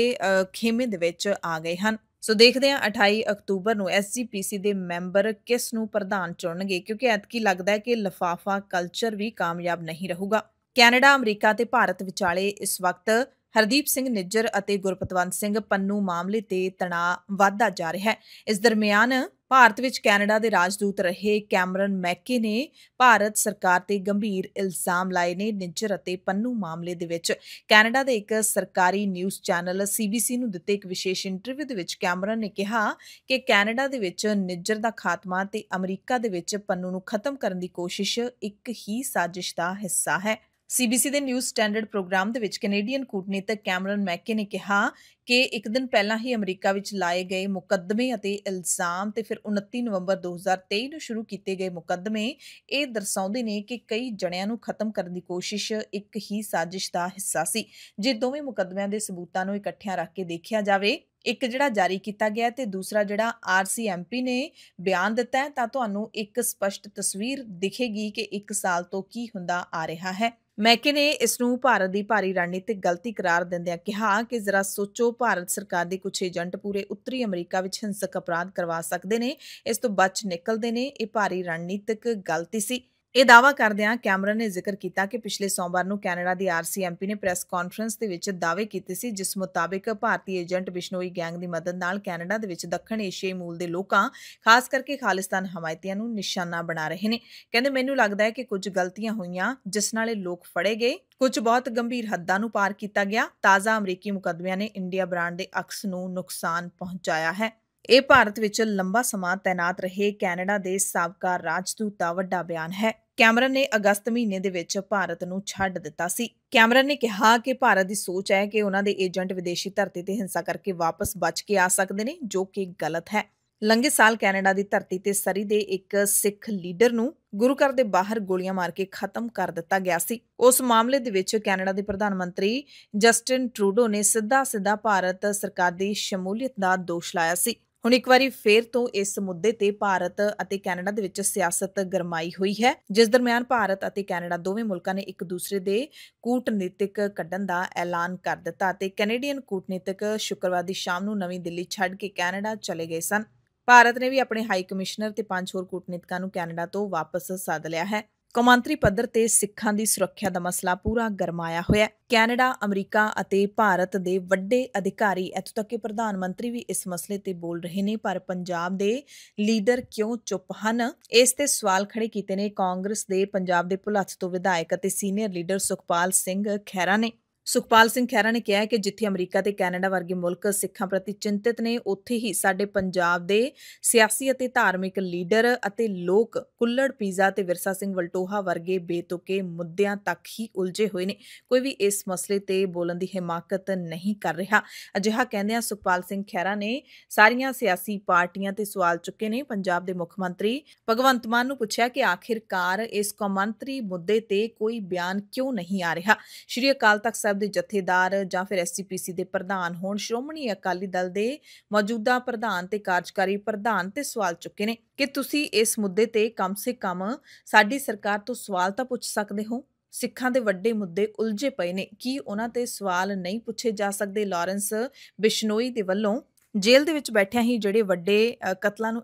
A: ਖੇਮੇ ਦੇ ਵਿੱਚ ਆ ਗਏ ਹਨ ਸੋ ਦੇਖਦੇ ਹਾਂ 28 ਅਕਤੂਬਰ ਨੂੰ ਐਸਜੀਪੀਸੀ ਦੇ ਮੈਂਬਰ ਕਿਸ ਨੂੰ ਪ੍ਰਧਾਨ ਚੁਣਨਗੇ ਕਿਉਂਕਿ ਐਤਕੀ ਲੱਗਦਾ ਹੈ ਕਿ ਲਫਾਫਾ ਕਲਚਰ ਵੀ ਕਾਮਯਾਬ ਨਹੀਂ ਰਹੂਗਾ ਕੈਨੇਡਾ ਅਮਰੀਕਾ ਤੇ ਭਾਰਤ ਵਿਚਾਲੇ ਇਸ ਵਕਤ ਹਰਦੀਪ ਸਿੰਘ ਨਿੱਜਰ ਅਤੇ ਗੁਰਪਤਵੰਤ ਸਿੰਘ ਪੰਨੂ ਮਾਮਲੇ ਤੇ ਤਣਾਅ ਵਧਦਾ ਜਾ ਰਿਹਾ ਹੈ ਇਸ ਦਰਮਿਆਨ ਭਾਰਤ ਵਿੱਚ ਕੈਨੇਡਾ ਦੇ ਰਾਜਦੂਤ ਰਹੇ ਕੈਮਰਨ ਮੈਕੇ ਨੇ ਭਾਰਤ ਸਰਕਾਰ ਤੇ ਗੰਭੀਰ ਇਲਜ਼ਾਮ ਲਾਏ ਨੇ ਨਿੰਜਰ ਅਤੇ ਪੰਨੂ ਮਾਮਲੇ ਦੇ ਵਿੱਚ ਕੈਨੇਡਾ ਦੇ ਇੱਕ ਸਰਕਾਰੀ ਨਿਊਜ਼ ਚੈਨਲ ਸੀਬੀਸੀ ਨੂੰ ਦਿੱਤੇ ਇੱਕ ਵਿਸ਼ੇਸ਼ ਇੰਟਰਵਿਊ ਦੇ ਵਿੱਚ ਕੈਮਰਨ ਨੇ ਕਿਹਾ ਕਿ ਕੈਨੇਡਾ ਦੇ ਵਿੱਚ ਨਿੰਜਰ ਦਾ ਖਾਤਮਾ ਤੇ ਅਮਰੀਕਾ ਦੇ ਵਿੱਚ ਪੰਨੂ ਨੂੰ ਖਤਮ ਕਰਨ ਦੀ ਕੋਸ਼ਿਸ਼ ਇੱਕ ਹੀ ਸਾਜ਼ਿਸ਼ ਦਾ ਹਿੱਸਾ ਹੈ ਸੀਬੀਸੀ ਦੇ ਨਿਊਜ਼ ਸਟੈਂਡਰਡ ਪ੍ਰੋਗਰਾਮ ਦੇ ਵਿੱਚ ਕੈਨੇਡੀਅਨ ਕੂਟਨੀਤਕ ਕੈਮਰਨ ਮੈਕੇ ਨੇ ਕਿਹਾ ਕਿ ਇੱਕ ਦਿਨ ਪਹਿਲਾਂ ਹੀ ਅਮਰੀਕਾ ਵਿੱਚ ਲਾਏ ਗਏ ਮੁਕੱਦਮੇ ਅਤੇ ਇਲਜ਼ਾਮ ਤੇ ਫਿਰ 29 ਨਵੰਬਰ 2023 ਨੂੰ ਸ਼ੁਰੂ ਕੀਤੇ ਗਏ ਮੁਕੱਦਮੇ ਇਹ ਦਰਸਾਉਂਦੇ ਨੇ ਕਿ ਕਈ ਜਣਿਆਂ ਨੂੰ ਖਤਮ ਕਰਨ ਦੀ ਕੋਸ਼ਿਸ਼ ਇੱਕ ਹੀ ਸਾਜ਼ਿਸ਼ ਦਾ ਹਿੱਸਾ ਸੀ ਜੇ ਦੋਵੇਂ ਮੁਕੱਦਮਿਆਂ ਦੇ ਸਬੂਤਾਂ ਨੂੰ ਇਕੱਠਿਆਂ ਰੱਖ ਕੇ ਦੇਖਿਆ ਜਾਵੇ ਇੱਕ ਜਿਹੜਾ ਜਾਰੀ ਕੀਤਾ ਗਿਆ ਤੇ ਦੂਸਰਾ ਜਿਹੜਾ ਆਰਸੀਐਮਪੀ ਨੇ ਬਿਆਨ ਦਿੱਤਾ ਹੈ ਤਾਂ ਤੁਹਾਨੂੰ ਇੱਕ ਸਪਸ਼ਟ ਤਸਵੀਰ ਦਿਖੇਗੀ ਕਿ ਇੱਕ ਸਾਲ ਤੋਂ ਕੀ ਹੁੰਦਾ ਆ ਰਿਹਾ ਹੈ ਮੈਕੇ ਇਸ ਨੂੰ ਭਾਰਤ ਦੀ ਭਾਰੀ ਰਣਨੀਤਿਕ ਗਲਤੀ ਕਰਾਰ ਦਿੰਦਿਆਂ ਕਿਹਾ ਕਿ ਜ਼ਰਾ ਸੋਚੋ ਭਾਰਤ ਸਰਕਾਰ ਦੇ ਕੁਝ ਏਜੰਟ ਪੂਰੇ ਉੱਤਰੀ ਅਮਰੀਕਾ ਵਿੱਚ ਹਿੰਸਕ ਅਪਰਾਧ ਕਰਵਾ ਸਕਦੇ ਨੇ ਇਸ ਤੋਂ ਬਚ ਨਿਕਲਦੇ ਨੇ ਇਹ ਭਾਰੀ ਰਣਨੀਤਿਕ ਗਲਤੀ ਸੀ ਇਹ ਦਾਵਾ ਕਰਦਿਆਂ ਕੈਮਰਨ ਨੇ ਜ਼ਿਕਰ ਕੀਤਾ ਕਿ ਪਿਛਲੇ ਸੋਮਵਾਰ ਨੂੰ ਕੈਨੇਡਾ ਦੀ ਆਰਸੀਐਮਪੀ ਨੇ ਪ੍ਰੈਸ ਕਾਨਫਰੰਸ ਦੇ ਵਿੱਚ ਦਾਅਵੇ ਕੀਤੇ ਸੀ ਜਿਸ ਮੁਤਾਬਕ ਭਾਰਤੀ ਏਜੰਟ ਬਿਸ਼ਨੋਈ ਗੈਂਗ ਦੀ ਮਦਦ ਨਾਲ ਕੈਨੇਡਾ ਦੇ ਵਿੱਚ ਦੱਖਣ ਏਸ਼ੀਆਈ ਮੂਲ ਦੇ ਲੋਕਾਂ ਖਾਸ ਕਰਕੇ ਖਾਲਿਸਤਾਨ ਹਮਾਇਤੀਆਂ ਨੂੰ ਨਿਸ਼ਾਨਾ ਬਣਾ ਰਹੇ ਨੇ ਕਹਿੰਦੇ ਮੈਨੂੰ ਲੱਗਦਾ ਹੈ ਕਿ ਕੁਝ ਗਲਤੀਆਂ ਹੋਈਆਂ ਜਿਸ ਨਾਲ ਇਹ ਲੋਕ ਫੜੇ ਗਏ ਕੁਝ ਬਹੁਤ ਗੰਭੀਰ ਹੱਦਾਂ ਨੂੰ ਪਾਰ ਕੀਤਾ ਗਿਆ ਤਾਜ਼ਾ ਅਮਰੀਕੀ ਮੁਕਦਮਿਆਂ ਨੇ ਇੰਡੀਆ ਬ੍ਰਾਂਡ ਦੇ ਅਕਸ ਨੂੰ ਨੁਕਸਾਨ ਪਹੁੰਚਾਇਆ ਹੈ ਇਹ ਭਾਰਤ ਵਿੱਚ ਲੰਬਾ ਸਮਾਂ ਤਾਇਨਾਤ ਰਹੇ ਕੈਨੇਡਾ ਦੇ ਸਾਬਕਾ ਰਾਜਦੂਤ ਦਾ ਵੱਡਾ ਬਿਆਨ ਹੈ ਕੈਮਰਨ ਨੇ ਅਗਸਤ ਮਹੀਨੇ ਦੇ ਵਿੱਚ ਭਾਰਤ ਨੂੰ ਛੱਡ ਦਿੱਤਾ ਸੀ ਕੈਮਰਨ ਨੇ ਕਿਹਾ ਕਿ ਭਾਰਤ ਦੀ ਸੋਚ ਹੈ ਕਿ ਉਹਨਾਂ ਦੇ ਏਜੰਟ ਵਿਦੇਸ਼ੀ ਧਰਤੀ ਤੇ ਹਿੰਸਾ ਕਰਕੇ ਵਾਪਸ ਬਚ ਕੇ ਆ ਸਕਦੇ ਨੇ ਜੋ ਕਿ ਗਲਤ ਹੈ ਲੰਘੇ ਸਾਲ ਕੈਨੇਡਾ ਦੀ ਧਰਤੀ ਤੇ ਸਰੀ ਦੇ ਇੱਕ ਸਿੱਖ ਲੀਡਰ ਨੂੰ ਗੁਰੂ ਘਰ ਦੇ ਬਾਹਰ ਗੋਲੀਆਂ ਮਾਰ ਕੇ ਖਤਮ ਕਰ ਦਿੱਤਾ ਗਿਆ ਸੀ ਉਸ ਮਾਮਲੇ ਦੇ ਵਿੱਚ ਕੈਨੇਡਾ ਦੇ ਪ੍ਰਧਾਨ ਮੰਤਰੀ ਜਸਟਿਨ ਟਰੂਡੋ ਨੇ ਸਿੱਧਾ ਸਿੱਧਾ ਭਾਰਤ ਸਰਕਾਰ ਦੀ ਸ਼ਮੂਲੀਅਤ ਦਾ ਦੋਸ਼ ਲਾਇਆ ਸੀ ਹੁਣ ਇੱਕ ਵਾਰੀ ਫੇਰ ਤੋਂ ਇਸ ਮੁੱਦੇ ਤੇ ਭਾਰਤ ਅਤੇ ਕੈਨੇਡਾ ਦੇ ਵਿੱਚ ਸਿਆਸਤ ਗਰਮਾਈ ਹੋਈ ਹੈ ਜਿਸ ਦਰਮਿਆਨ ਭਾਰਤ ਅਤੇ ਕੈਨੇਡਾ ਦੋਵੇਂ ਮੁਲਕਾਂ ਨੇ ਇੱਕ ਦੂਸਰੇ ਦੇ ਕੂਟਨੀਤਿਕ ਕੱਢਣ ਦਾ ਐਲਾਨ ਕਰ ਦਿੱਤਾ ਅਤੇ ਕੈਨੇਡੀਅਨ ਕੂਟਨੀਤਿਕ ਸ਼ੁੱਕਰਵਾਰ ਦੀ ਸ਼ਾਮ ਨੂੰ ਨਵੀਂ ਦਿੱਲੀ ਛੱਡ ਕੇ ਕੈਨੇਡਾ ਚਲੇ ਗਏ ਸਨ ਭਾਰਤ ਨੇ ਵੀ ਆਪਣੇ ਹਾਈ ਕਮਿਸ਼ਨਰ ਤੇ ਪੰਜ ਹੋਰ ਕੂਟਨੀਤਿਕਾਂ ਨੂੰ ਕੈਨੇਡਾ ਤੋਂ ਵਾਪਸ ਸੱਦ ਲਿਆ ਹੈ ਕਮਾਂਤਰੀ ਪੱਧਰ ਤੇ ਸਿੱਖਾਂ ਦੀ ਸੁਰੱਖਿਆ ਦਾ ਮਸਲਾ ਪੂਰਾ ਗਰਮਾਇਆ ਹੋਇਆ ਹੈ ਕੈਨੇਡਾ ਅਮਰੀਕਾ ਅਤੇ ਭਾਰਤ ਦੇ ਵੱਡੇ ਅਧਿਕਾਰੀ ਇੱਥੋਂ ਤੱਕ ਕਿ ਪ੍ਰਧਾਨ ਮੰਤਰੀ ਵੀ ਇਸ ਮਸਲੇ ਤੇ ਬੋਲ ਰਹੇ ਨੇ ਪਰ ਪੰਜਾਬ ਦੇ ਲੀਡਰ ਕਿਉਂ ਚੁੱਪ ਹਨ ਇਸ ਤੇ ਸਵਾਲ ਖੜੇ ਕੀਤੇ ਨੇ ਕਾਂਗਰਸ ਦੇ ਪੰਜਾਬ ਦੇ ਭੁਲੱਥ ਤੋਂ ਵਿਧਾਇਕ ਅਤੇ ਸੀਨੀਅਰ ਲੀਡਰ ਸੁਖਪਾਲ ਸਿੰਘ ਖੈਰਾ ਨੇ ਸੁਖਪਾਲ ਸਿੰਘ ਖਹਿਰਾ ਨੇ ਕਿਹਾ ਕਿ ਜਿੱਥੇ ਅਮਰੀਕਾ ਤੇ ਕੈਨੇਡਾ ਵਰਗੇ ਮੁਲਕ ਸਿੱਖਾਂ ਪ੍ਰਤੀ ਚਿੰਤਤ ਨੇ ਉੱਥੇ ਹੀ ਸਾਡੇ ਪੰਜਾਬ ਦੇ ਸਿਆਸੀ ਅਤੇ ਧਾਰਮਿਕ ਲੀਡਰ ਅਤੇ ਲੋਕ ਕੁੱਲੜ ਪੀਜ਼ਾ ਤੇ ਵਿਰਸਾ ਸਿੰਘ ਵਲਟੋਹਾ ਵਰਗੇ ਬੇਤੁਕੇ ਮੁੱਦਿਆਂ ਤੱਕ ਹੀ ਉਲਝੇ ਹੋਏ ਨੇ ਕੋਈ ਵੀ ਇਸ ਮਸਲੇ ਤੇ ਬੋਲਣ ਦੀ ਹਿਮਾਕਤ ਨਹੀਂ ਕਰ ਰਿਹਾ ਅਜਿਹਾ ਕਹਿੰਦਿਆਂ ਸੁਖਪਾਲ ਸਿੰਘ ਖਹਿਰਾ ਨੇ ਸਾਰੀਆਂ ਸਿਆਸੀ ਪਾਰਟੀਆਂ ਤੇ ਸਵਾਲ ਚੁੱਕੇ ਨੇ ਪੰਜਾਬ ਦੇ ਮੁੱਖ ਮੰਤਰੀ ਭਗਵੰਤ ਮਾਨ ਨੂੰ ਪੁੱਛਿਆ ਕਿ ਆਖਿਰਕਾਰ ਇਸ ਕੌਮਾਂਤਰੀ ਮੁੱਦੇ ਤੇ ਕੋਈ ਬਿਆਨ ਕਿਉਂ ਨਹੀਂ ਆ ਰਿਹਾ ਸ਼੍ਰੀ ਅਕਾਲ ਤਖਤ ਸਾਹਿਬ ਦੇ ਜਥੇਦਾਰ ਜਾਂ ਫਿਰ ਐਸਸੀਪੀਸੀ ਦੇ ਪ੍ਰਧਾਨ ਹੋਣ ਸ਼੍ਰੋਮਣੀ ਅਕਾਲੀ ਦਲ ਦੇ ਮੌਜੂਦਾ ਪ੍ਰਧਾਨ ਤੇ ਕਾਰਜਕਾਰੀ ਪ੍ਰਧਾਨ ਤੇ ਸਵਾਲ ਚੁੱਕੇ ਨੇ ਕਿ ਤੁਸੀਂ ਇਸ ਮੁੱਦੇ ਤੇ ਕਮ ਸੇ ਕਮ ਸਾਡੀ ਸਰਕਾਰ ਤੋਂ ਸਵਾਲ ਤਾਂ ਪੁੱਛ ਸਕਦੇ ਹੋ ਸਿੱਖਾਂ ਦੇ ਵੱਡੇ ਮੁੱਦੇ ਉਲਝੇ ਪਏ ਨੇ ਕੀ ਉਹਨਾਂ ਤੇ ਸਵਾਲ ਨਹੀਂ ਪੁੱਛੇ ਜਾ ਸਕਦੇ ਲਾਰੈਂਸ ਬਿਸ਼ਨੋਈ ਦੇ ਵੱਲੋਂ ਜੇਲ੍ਹ ਦੇ ਵਿੱਚ ਬੈਠਿਆਂ ਹੀ ਜਿਹੜੇ ਵੱਡੇ ਕਤਲਾਂ ਨੂੰ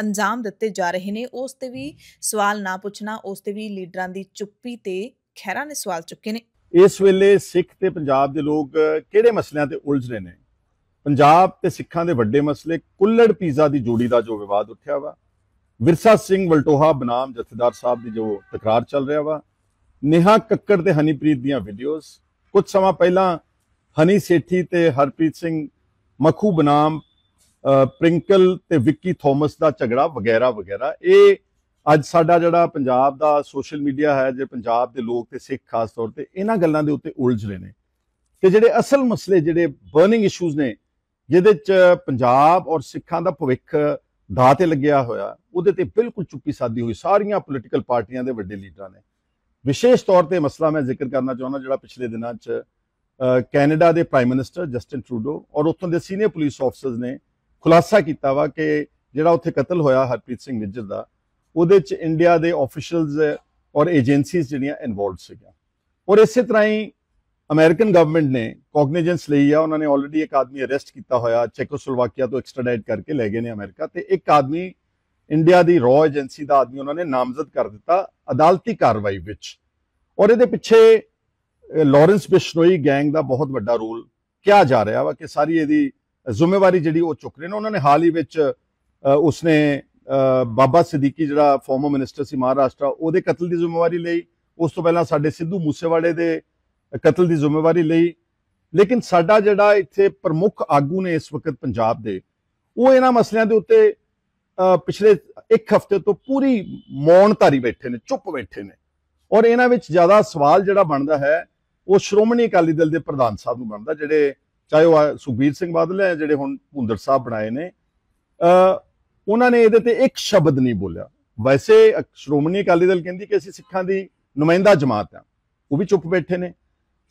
A: ਅੰਜਾਮ ਦਿੱਤੇ ਜਾ ਰਹੇ ਨੇ ਉਸ ਤੇ ਵੀ ਸਵਾਲ ਨਾ ਪੁੱਛਣਾ ਉਸ ਤੇ ਵੀ ਲੀਡਰਾਂ ਦੀ ਚੁੱਪੀ ਤੇ ਖੈਰਾਂ ਨੇ ਸਵਾਲ ਚੁੱਕੇ ਨੇ
C: ਇਸ ਵੇਲੇ ਸਿੱਖ ਤੇ ਪੰਜਾਬ ਦੇ ਲੋਕ ਕਿਹੜੇ ਮਸਲਿਆਂ ਤੇ ਉਲਝ ਰਹੇ ਨੇ ਪੰਜਾਬ ਤੇ ਸਿੱਖਾਂ ਦੇ ਵੱਡੇ ਮਸਲੇ ਕੁੱਲੜ ਪੀਜ਼ਾ ਦੀ ਜੋੜੀ ਦਾ ਜੋ ਵਿਵਾਦ ਉੱਠਿਆ ਵਾ ਵਿਰਸਾ ਸਿੰਘ ਵਲਟੋਹਾ ਬਨਾਮ ਜਥੇਦਾਰ ਸਾਹਿਬ ਦੀ ਜੋ ਤਕਰਾਰ ਚੱਲ ਰਿਹਾ ਵਾ ਨਿਹਾ ਕੱਕੜ ਤੇ ਹਨੀਪ੍ਰੀਤ ਦੀਆਂ ਵੀਡੀਓਜ਼ ਕੁਝ ਸਮਾਂ ਪਹਿਲਾਂ ਹਨੀ ਸੇਠੀ ਤੇ ਹਰਪ੍ਰੀਤ ਸਿੰਘ ਮਖੂ ਬਨਾਮ ਪ੍ਰਿੰਕਲ ਤੇ ਵਿੱਕੀ ਥੋਮਸ ਦਾ ਝਗੜਾ ਵਗੈਰਾ ਵਗੈਰਾ ਇਹ ਅੱਜ ਸਾਡਾ ਜਿਹੜਾ ਪੰਜਾਬ ਦਾ ਸੋਸ਼ਲ ਮੀਡੀਆ ਹੈ ਜੇ ਪੰਜਾਬ ਦੇ ਲੋਕ ਤੇ ਸਿੱਖ ਖਾਸ ਤੌਰ ਤੇ ਇਹਨਾਂ ਗੱਲਾਂ ਦੇ ਉੱਤੇ ਉਲਝ ਰਹੇ ਨੇ ਤੇ ਜਿਹੜੇ ਅਸਲ ਮਸਲੇ ਜਿਹੜੇ ਬਰਨਿੰਗ ਇਸ਼ੂਜ਼ ਨੇ ਜਿਹਦੇ ਚ ਪੰਜਾਬ ਔਰ ਸਿੱਖਾਂ ਦਾ ਭਵਿੱਖ ਦਾ ਤੇ ਲੱਗਿਆ ਹੋਇਆ ਉਹਦੇ ਤੇ ਬਿਲਕੁਲ ਚੁੱਪੀ ਸਾਦੀ ਹੋਈ ਸਾਰੀਆਂ ਪੋਲੀਟੀਕਲ ਪਾਰਟੀਆਂ ਦੇ ਵੱਡੇ ਲੀਡਰਾਂ ਨੇ ਵਿਸ਼ੇਸ਼ ਤੌਰ ਤੇ ਮਸਲਾ ਮੈਂ ਜ਼ਿਕਰ ਕਰਨਾ ਚਾਹੁੰਦਾ ਜਿਹੜਾ ਪਿਛਲੇ ਦਿਨਾਂ 'ਚ ਕੈਨੇਡਾ ਦੇ ਪ੍ਰਾਈਮ ਮਿਨਿਸਟਰ ਜਸਟਿਨ ਟਰੂਡੋ ਔਰ ਉੱਥੋਂ ਦੇ ਸੀਨੀਅਰ ਪੁਲਿਸ ਆਫਸਰਸ ਨੇ ਖੁਲਾਸਾ ਕੀਤਾ ਵਾ ਕਿ ਜਿਹੜਾ ਉੱਥੇ ਕਤਲ ਹੋਇਆ ਹਰਪ੍ਰੀਤ ਸਿੰਘ ਨਿੱਜਰ ਦਾ ਉਹਦੇ ਚ ਇੰਡੀਆ ਦੇ ਆਫੀਸ਼ੀਅਲਸ ਔਰ ਏਜੰਸੀਜ਼ ਜਿਹੜੀਆਂ ਇਨਵੋਲਡ ਸੀਗੀਆਂ ਔਰ ਇਸੇ ਤਰ੍ਹਾਂ ਹੀ ਅਮਰੀਕਨ ਗਵਰਨਮੈਂਟ ਨੇ ਕੌਗਨੀਜੈਂਸ ਲਈ ਆ ਉਹਨਾਂ ਨੇ ਆਲਰੇਡੀ ਇੱਕ ਆਦਮੀ ਅਰੈਸਟ ਕੀਤਾ ਹੋਇਆ ਚੈਕੋਸਲਵਾਕੀਆ ਤੋਂ ਐਕਸਟ੍ਰਾਡਾਈਟ ਕਰਕੇ ਲੈ ਗਏ ਨੇ ਅਮਰੀਕਾ ਤੇ ਇੱਕ ਆਦਮੀ ਇੰਡੀਆ ਦੀ ਰੌ ਏਜੰਸੀ ਦਾ ਆਦਮੀ ਉਹਨਾਂ ਨੇ ਨਾਮਜ਼ਦ ਕਰ ਦਿੱਤਾ ਅਦਾਲਤੀ ਕਾਰਵਾਈ ਵਿੱਚ ਔਰ ਇਹਦੇ ਪਿੱਛੇ ਲਾਰੈਂਸ ਬਿਸ਼ਨੋਈ ਗੈਂਗ ਦਾ ਬਹੁਤ ਵੱਡਾ ਰੋਲ ਕਿਹਾ ਜਾ ਰਿਹਾ ਵਾ ਕਿ ਸਾਰੀ ਇਹਦੀ ਜ਼ਿੰਮੇਵਾਰੀ ਜਿਹੜੀ ਉਹ ਚੁੱਕ ਰਹੇ ਨੇ ਉਹਨਾਂ ਨੇ ਹਾਲ ਹੀ ਵਿੱਚ ਉਸਨੇ ਬਾਬਾ ਸਦੀਕੀ ਜਿਹੜਾ ਫਾਰਮਰ ਮਿਨਿਸਟਰ ਸੀ ਮਹਾਰਾਸ਼ਟਰ ਉਹਦੇ ਕਤਲ ਦੀ ਜ਼ਿੰਮੇਵਾਰੀ ਲਈ ਉਸ ਤੋਂ ਪਹਿਲਾਂ ਸਾਡੇ ਸਿੱਧੂ ਮੂਸੇਵਾਲੇ ਦੇ ਕਤਲ ਦੀ ਜ਼ਿੰਮੇਵਾਰੀ ਲਈ ਲੇਕਿਨ ਸਾਡਾ ਜਿਹੜਾ ਇੱਥੇ ਪ੍ਰਮੁੱਖ ਆਗੂ ਨੇ ਇਸ ਵਕਤ ਪੰਜਾਬ ਦੇ ਉਹ ਇਹਨਾਂ ਮਸਲਿਆਂ ਦੇ ਉੱਤੇ ਪਿਛਲੇ ਇੱਕ ਹਫ਼ਤੇ ਤੋਂ ਪੂਰੀ ਮੌਨ ਧਾਰੀ ਬੈਠੇ ਨੇ ਚੁੱਪ ਬੈਠੇ ਨੇ ਔਰ ਇਹਨਾਂ ਵਿੱਚ ਜ਼ਿਆਦਾ ਸਵਾਲ ਜਿਹੜਾ ਬਣਦਾ ਹੈ ਉਹ ਸ਼੍ਰੋਮਣੀ ਅਕਾਲੀ ਦਲ ਦੇ ਪ੍ਰਧਾਨ ਸਾਹਿਬ ਨੂੰ ਬਣਦਾ ਜਿਹੜੇ ਚਾਹੇ ਉਹ ਸੁਖਬੀਰ ਸਿੰਘ ਬਾਦਲ ਹੈ ਜਿਹੜੇ ਹੁਣ ਭੁੰਦਰ ਸਾਹਿਬ ਬਣਾਏ ਨੇ ਉਹਨਾਂ ਨੇ ਇਹਦੇ ਤੇ ਇੱਕ ਸ਼ਬਦ ਨਹੀਂ ਬੋਲਿਆ ਵੈਸੇ ਸ਼੍ਰੋਮਣੀ ਅਕਾਲੀ ਦਲ ਕਹਿੰਦੀ ਕਿ ਅਸੀਂ ਸਿੱਖਾਂ ਦੀ ਨੁਮਾਇੰਦਾ ਜਮਾਤ ਆ ਉਹ ਵੀ ਚੁੱਪ ਬੈਠੇ ਨੇ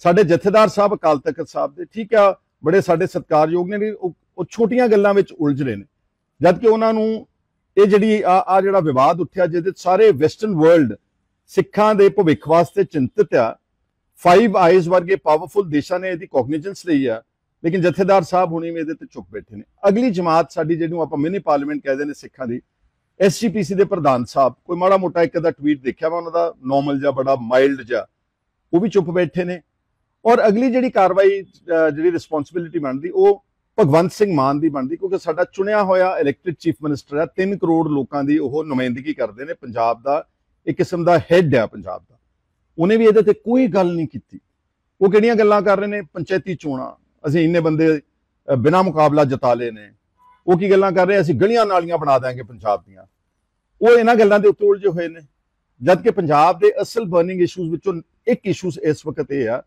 C: ਸਾਡੇ ਜਥੇਦਾਰ ਸਾਹਿਬ ਅਕਾਲ ਤਖਤ ਸਾਹਿਬ ਦੇ ਠੀਕ ਆ ਬੜੇ ਸਾਡੇ ਸਤਿਕਾਰਯੋਗ ਨੇ ਉਹ ਛੋਟੀਆਂ ਗੱਲਾਂ ਵਿੱਚ ਉਲਝ ਰਹੇ ਨੇ ਜਦ ਕਿ ਉਹਨਾਂ ਨੂੰ ਇਹ ਜਿਹੜੀ ਆ ਆ ਜਿਹੜਾ ਵਿਵਾਦ ਉੱਠਿਆ ਜਿਹਦੇ ਸਾਰੇ ਵੈਸਟਰਨ ਵਰਲਡ ਸਿੱਖਾਂ ਦੇ ਭਵਿੱਖ ਵਾਸਤੇ ਚਿੰਤਤ ਆ ਫਾਈਵ ਆਈਜ਼ ਵਰਗੇ ਪਾਵਰਫੁਲ ਦੇਸ਼ਾਂ ਨੇ ਇਹਦੀ ਕੌਗਨੀਜੈਂਸ ਲਈ ਆ ਲੇਕਿਨ ਜਥੇਦਾਰ ਸਾਹਿਬ ਹੁਣੀ ਵੀ ਇਹਦੇ ਤੇ ਚੁੱਪ ਬੈਠੇ ਨੇ ਅਗਲੀ ਜਮਾਤ ਸਾਡੀ ਜਿਹਨੂੰ ਆਪਾਂ ਮਿਨੀ ਪਾਰਲੀਮੈਂਟ ਕਹਿੰਦੇ ਨੇ ਸਿੱਖਾਂ ਦੀ ਐਸਜੀਪੀਸੀ ਦੇ ਪ੍ਰਧਾਨ ਸਾਹਿਬ ਕੋਈ ਮਾੜਾ ਮੋਟਾ ਇੱਕ ਦਾ ਟਵੀਟ ਦੇਖਿਆ ਮੈਂ ਉਹਨਾਂ ਦਾ ਨਾਰਮਲ ਜਿਹਾ ਬੜਾ ਮਾਈਲਡ ਜਿਹਾ ਉਹ ਵੀ ਚੁੱਪ ਬੈਠੇ ਨੇ ਔਰ ਅਗਲੀ ਜਿਹੜੀ ਕਾਰਵਾਈ ਜਿਹੜੀ ਰਿਸਪੌਂਸਿਬਿਲਟੀ ਬਣਦੀ ਉਹ ਭਗਵੰਤ ਸਿੰਘ ਮਾਨ ਦੀ ਬਣਦੀ ਕਿਉਂਕਿ ਸਾਡਾ ਚੁਣਿਆ ਹੋਇਆ ਇਲੈਕਟਿਡ ਚੀਫ ਮਿਨਿਸਟਰ ਹੈ 3 ਕਰੋੜ ਲੋਕਾਂ ਦੀ ਉਹ ਨੁਮਾਇੰਦਗੀ ਕਰਦੇ ਨੇ ਪੰਜਾਬ ਦਾ ਇੱਕ ਕਿਸਮ ਦਾ ਹੈੱਡ ਹੈ ਪੰਜਾਬ ਦਾ ਉਹਨੇ ਵੀ ਇਹਦੇ ਤੇ ਕੋਈ ਗੱਲ ਨਹੀਂ ਕੀਤੀ ਉਹ ਕਿਹੜੀਆਂ ਗੱਲਾਂ ਕਰ ਰਹੇ ਨੇ ਪੰਚਾਇਤੀ ਚੋਣਾਂ ਅਸੀਂ ਇੰਨੇ ਬੰਦੇ ਬਿਨਾ ਮੁਕਾਬਲਾ ਜਿਤਾ ਲਏ ਨੇ ਉਹ ਕੀ ਗੱਲਾਂ ਕਰ ਰਹੇ ਅਸੀਂ ਗਲੀਆਂ ਨਾਲੀਆਂ ਬਣਾ ਦਾਂਗੇ ਪੰਜਾਬ ਦੀਆਂ ਉਹ ਇਹਨਾਂ ਗੱਲਾਂ ਦੇ ਉੱਤੇ ਉਲਝੇ ਹੋਏ ਨੇ ਜਦ ਕਿ ਪੰਜਾਬ ਦੇ ਅਸਲ ਬਰਨਿੰਗ ਇਸ਼ੂਜ਼ ਵਿੱਚੋਂ ਇੱਕ ਇਸ਼ੂਸ ਇਸ ਵਕਤ ਇਹ ਆ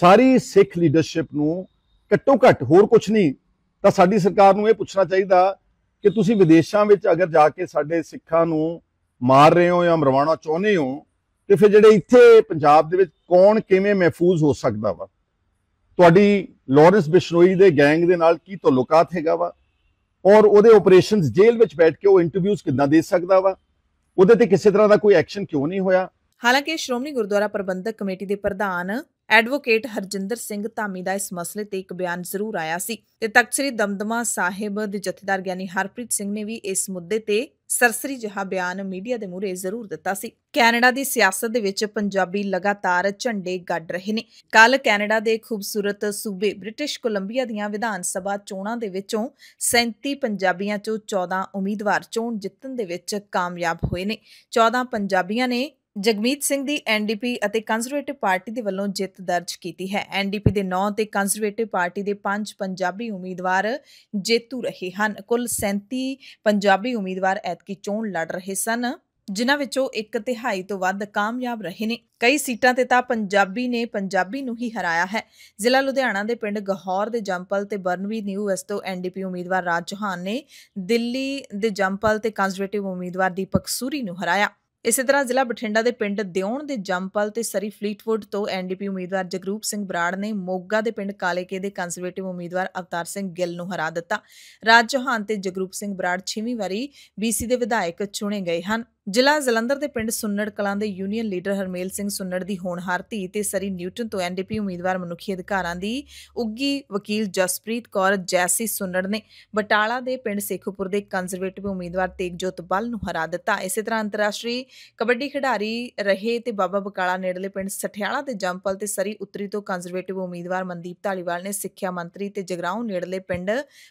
C: ਸਾਰੀ ਸਿੱਖ ਲੀਡਰਸ਼ਿਪ ਨੂੰ ਘੱਟੋ ਘੱਟ ਹੋਰ ਕੁਝ ਨਹੀਂ ਤਾਂ ਸਾਡੀ ਸਰਕਾਰ ਨੂੰ ਇਹ ਪੁੱਛਣਾ ਚਾਹੀਦਾ ਕਿ ਤੁਸੀਂ ਵਿਦੇਸ਼ਾਂ ਵਿੱਚ ਅਗਰ ਜਾ ਕੇ ਸਾਡੇ ਸਿੱਖਾਂ ਨੂੰ ਮਾਰ ਰਹੇ ਹੋ ਜਾਂ ਮਰਵਾਉਣਾ ਚਾਹੁੰਦੇ ਹੋ ਤੇ ਫਿਰ ਜਿਹੜੇ ਇੱਥੇ ਪੰਜਾਬ ਦੇ ਵਿੱਚ ਕੌਣ ਕਿਵੇਂ ਮਹਿਫੂਜ਼ ਹੋ ਸਕਦਾ ਵਾ ਤੁਹਾਡੀ ਲਾਰੈਂਸ ਬਿਸ਼ਨੋਈ ਦੇ ਗੈਂਗ ਦੇ ਨਾਲ ਕੀ ਤਲੁਕਾਤ ਹੈਗਾ ਵਾ ਔਰ ਉਹਦੇ ਆਪਰੇਸ਼ਨਸ ਜੇਲ੍ਹ ਵਿੱਚ ਬੈਠ ਕੇ ਉਹ ਇੰਟਰਵਿਊਜ਼ ਕਿੱਦਾਂ ਦੇ ਸਕਦਾ ਵਾ ਉਹਦੇ ਤੇ ਕਿਸੇ ਤਰ੍ਹਾਂ ਦਾ ਕੋਈ ਐਕਸ਼ਨ ਕਿਉਂ ਨਹੀਂ ਹੋਇਆ
A: ਹਾਲਾਂਕਿ ਸ਼੍ਰੋਮਣੀ ਗੁਰਦੁਆਰਾ ਪ੍ਰਬੰਧਕ ਕਮੇਟੀ ਦੇ ਪ੍ਰਧਾਨ ਐਡਵੋਕੇਟ ਹਰਜਿੰਦਰ ਸਿੰਘ ਧਾਮੀ ਦਾ ਇਸ ਮਸਲੇ ਤੇ ਇੱਕ ਬਿਆਨ ਜ਼ਰੂਰ ਆਇਆ ਸੀ ਤੇ ਤਖਤ ਸ੍ਰੀ ਦਮਦਮਾ ਸਾਹਿਬ ਦੇ ਜਥੇਦਾਰ ਗਿਆਨੀ ਹਰਪ੍ਰੀਤ ਸਿੰਘ ਨੇ ਵੀ ਇਸ ਮੁੱਦੇ ਤੇ ਸਰਸਰੀ ਜਿਹਾ ਬਿਆਨ ਮੀਡੀਆ ਦੇ ਮੂਹਰੇ ਜ਼ਰੂਰ ਦਿੱਤਾ ਸੀ ਕੈਨੇਡਾ ਦੀ ਸਿਆਸਤ ਦੇ ਵਿੱਚ ਪੰਜਾਬੀ ਲਗਾਤਾਰ ਝੰਡੇ ਗੱਡ ਰਹੇ ਨੇ ਕੱਲ ਕੈਨੇਡਾ ਦੇ ਖੂਬਸੂਰਤ ਸੂਬੇ ਬ੍ਰਿਟਿਸ਼ ਕੋਲੰਬੀਆ ਦੀਆਂ ਵਿਧਾਨ ਸਭਾ ਚੋਣਾਂ ਦੇ ਵਿੱਚੋਂ 37 ਪੰਜਾਬੀਆਂ ਚੋਂ 14 ਉਮੀਦਵਾਰ ਚੋਣ ਜਿੱਤਣ ਦੇ ਵਿੱਚ ਕਾਮਯਾਬ ਹੋਏ ਨੇ 14 ਪੰਜਾਬੀਆਂ ਨੇ ਜਗਮੀਤ ਸਿੰਘ ਦੀ ਐਨਡੀਪੀ ਅਤੇ ਕੰਜ਼ਰਵੇਟਿਵ ਪਾਰਟੀ ਦੇ ਵੱਲੋਂ ਜਿੱਤ ਦਰਜ ਕੀਤੀ ਹੈ ਐਨਡੀਪੀ ਦੇ 9 ਤੇ ਕੰਜ਼ਰਵੇਟਿਵ ਪਾਰਟੀ ਦੇ 5 ਪੰਜਾਬੀ ਉਮੀਦਵਾਰ ਜੇਤੂ ਰਹੇ ਹਨ ਕੁੱਲ 37 ਪੰਜਾਬੀ ਉਮੀਦਵਾਰ ਐਤਕੀ ਚੋਣ ਲੜ ਰਹੇ ਸਨ ਜਿਨ੍ਹਾਂ ਵਿੱਚੋਂ ਇੱਕ ਤਿਹਾਈ ਤੋਂ ਵੱਧ ਕਾਮਯਾਬ ਰਹੇ ਨੇ ਕਈ ਸੀਟਾਂ ਤੇ ਤਾਂ ਪੰਜਾਬੀ ਨੇ ਪੰਜਾਬੀ ਨੂੰ ਹੀ ਹਰਾਇਆ ਹੈ ਜ਼ਿਲ੍ਹਾ ਲੁਧਿਆਣਾ ਦੇ ਪਿੰਡ ਗਹੌਰ ਦੇ ਜੰਪਲ ਤੇ ਬਰਨਵੀ ਨਿਊ ਐਸ ਤੋਂ ਐਨਡੀਪੀ ਉਮੀਦਵਾਰ ਰਾਜ ਚੌਹਾਨ ਨੇ ਦਿੱਲੀ ਦੇ ਜੰਪਲ ਤੇ ਕੰਜ਼ਰਵੇਟਿਵ ਉਮੀਦਵਾਰ ਦੀਪਕ ਸੂਰੀ ਨੂੰ ਹਰਾਇਆ ਇਸੇ ਤਰ੍ਹਾਂ ਜ਼ਿਲ੍ਹਾ ਬਠਿੰਡਾ ਦੇ ਪਿੰਡ ਦਿਉਣ ਦੇ ਜੰਪਲ ਤੇ ਸਰੀ ਫਲੀਟਵੁੱਡ ਤੋਂ ਐਨਡੀਪੀ ਉਮੀਦਵਾਰ ਜਗਰੂਪ ਸਿੰਘ ਬਰਾੜ ਨੇ ਮੋਗਾ ਦੇ ਪਿੰਡ ਕਾਲੇਕੇ ਦੇ ਕੰਜ਼ਰਵੇਟਿਵ ਉਮੀਦਵਾਰ ਅਵਤਾਰ ਸਿੰਘ ਗਿੱਲ ਨੂੰ ਹਰਾ ਦਿੱਤਾ ਰਾਜ ਚੌਹਾਨ ਤੇ ਜਗਰੂਪ ਸਿੰਘ ਬਰਾੜ 6ਵੀਂ ਵਾਰੀ ਬੀਸੀ ਦੇ ਵਿਧਾਇਕ ਚੁਣੇ ਗਏ ਹਨ ਜ਼ਿਲ੍ਹਾ ਜ਼ਲੰਧਰ ਦੇ ਪਿੰਡ ਸੁੰਨੜ ਕਲਾਂ ਦੇ ਯੂਨੀਅਨ ਲੀਡਰ ਹਰਮੇਲ ਸਿੰਘ ਸੁੰਨੜ ਦੀ ਹੋਣਹਾਰ ਧੀ ਤੇ ਸਰੀ ਨਿਊਟਨ ਤੋਂ ਐਨਡੀਪੀ ਉਮੀਦਵਾਰ ਮਨੁੱਖੀ ਅਧਿਕਾਰਾਂ ਦੀ ਉੱਗੀ ਵਕੀਲ ਜਸਪ੍ਰੀਤ ਕੌਰ ਜੈਸੀ ਸੁੰਨੜ ਨੇ ਬਟਾਲਾ ਦੇ ਪਿੰਡ ਸੇਖੂਪੁਰ ਦੇ ਕੰਜ਼ਰਵੇਟਿਵ ਉਮੀਦਵਾਰ ਤੇਗਜੋਤ ਬੱਲ ਨੂੰ ਹਰਾ ਦਿੱਤਾ ਇਸੇ ਤਰ੍ਹਾਂ ਅੰਤਰਰਾਸ਼ਟਰੀ ਕਬੱਡੀ ਖਿਡਾਰੀ ਰਹੇ ਤੇ ਬਾਬਾ ਬਕਾਲਾ ਨੇੜਲੇ ਪਿੰਡ ਸਠਿਆਲਾ ਦੇ ਜੰਪਲ ਤੇ ਸਰੀ ਉੱਤਰੀ ਤੋਂ ਕੰਜ਼ਰਵੇਟਿਵ ਉਮੀਦਵਾਰ ਮਨਦੀਪ ਢਾਲੀਵਾਲ ਨੇ ਸਿੱਖਿਆ ਮੰਤਰੀ ਤੇ ਜਗਰਾਉਂ ਨੇੜਲੇ ਪਿੰਡ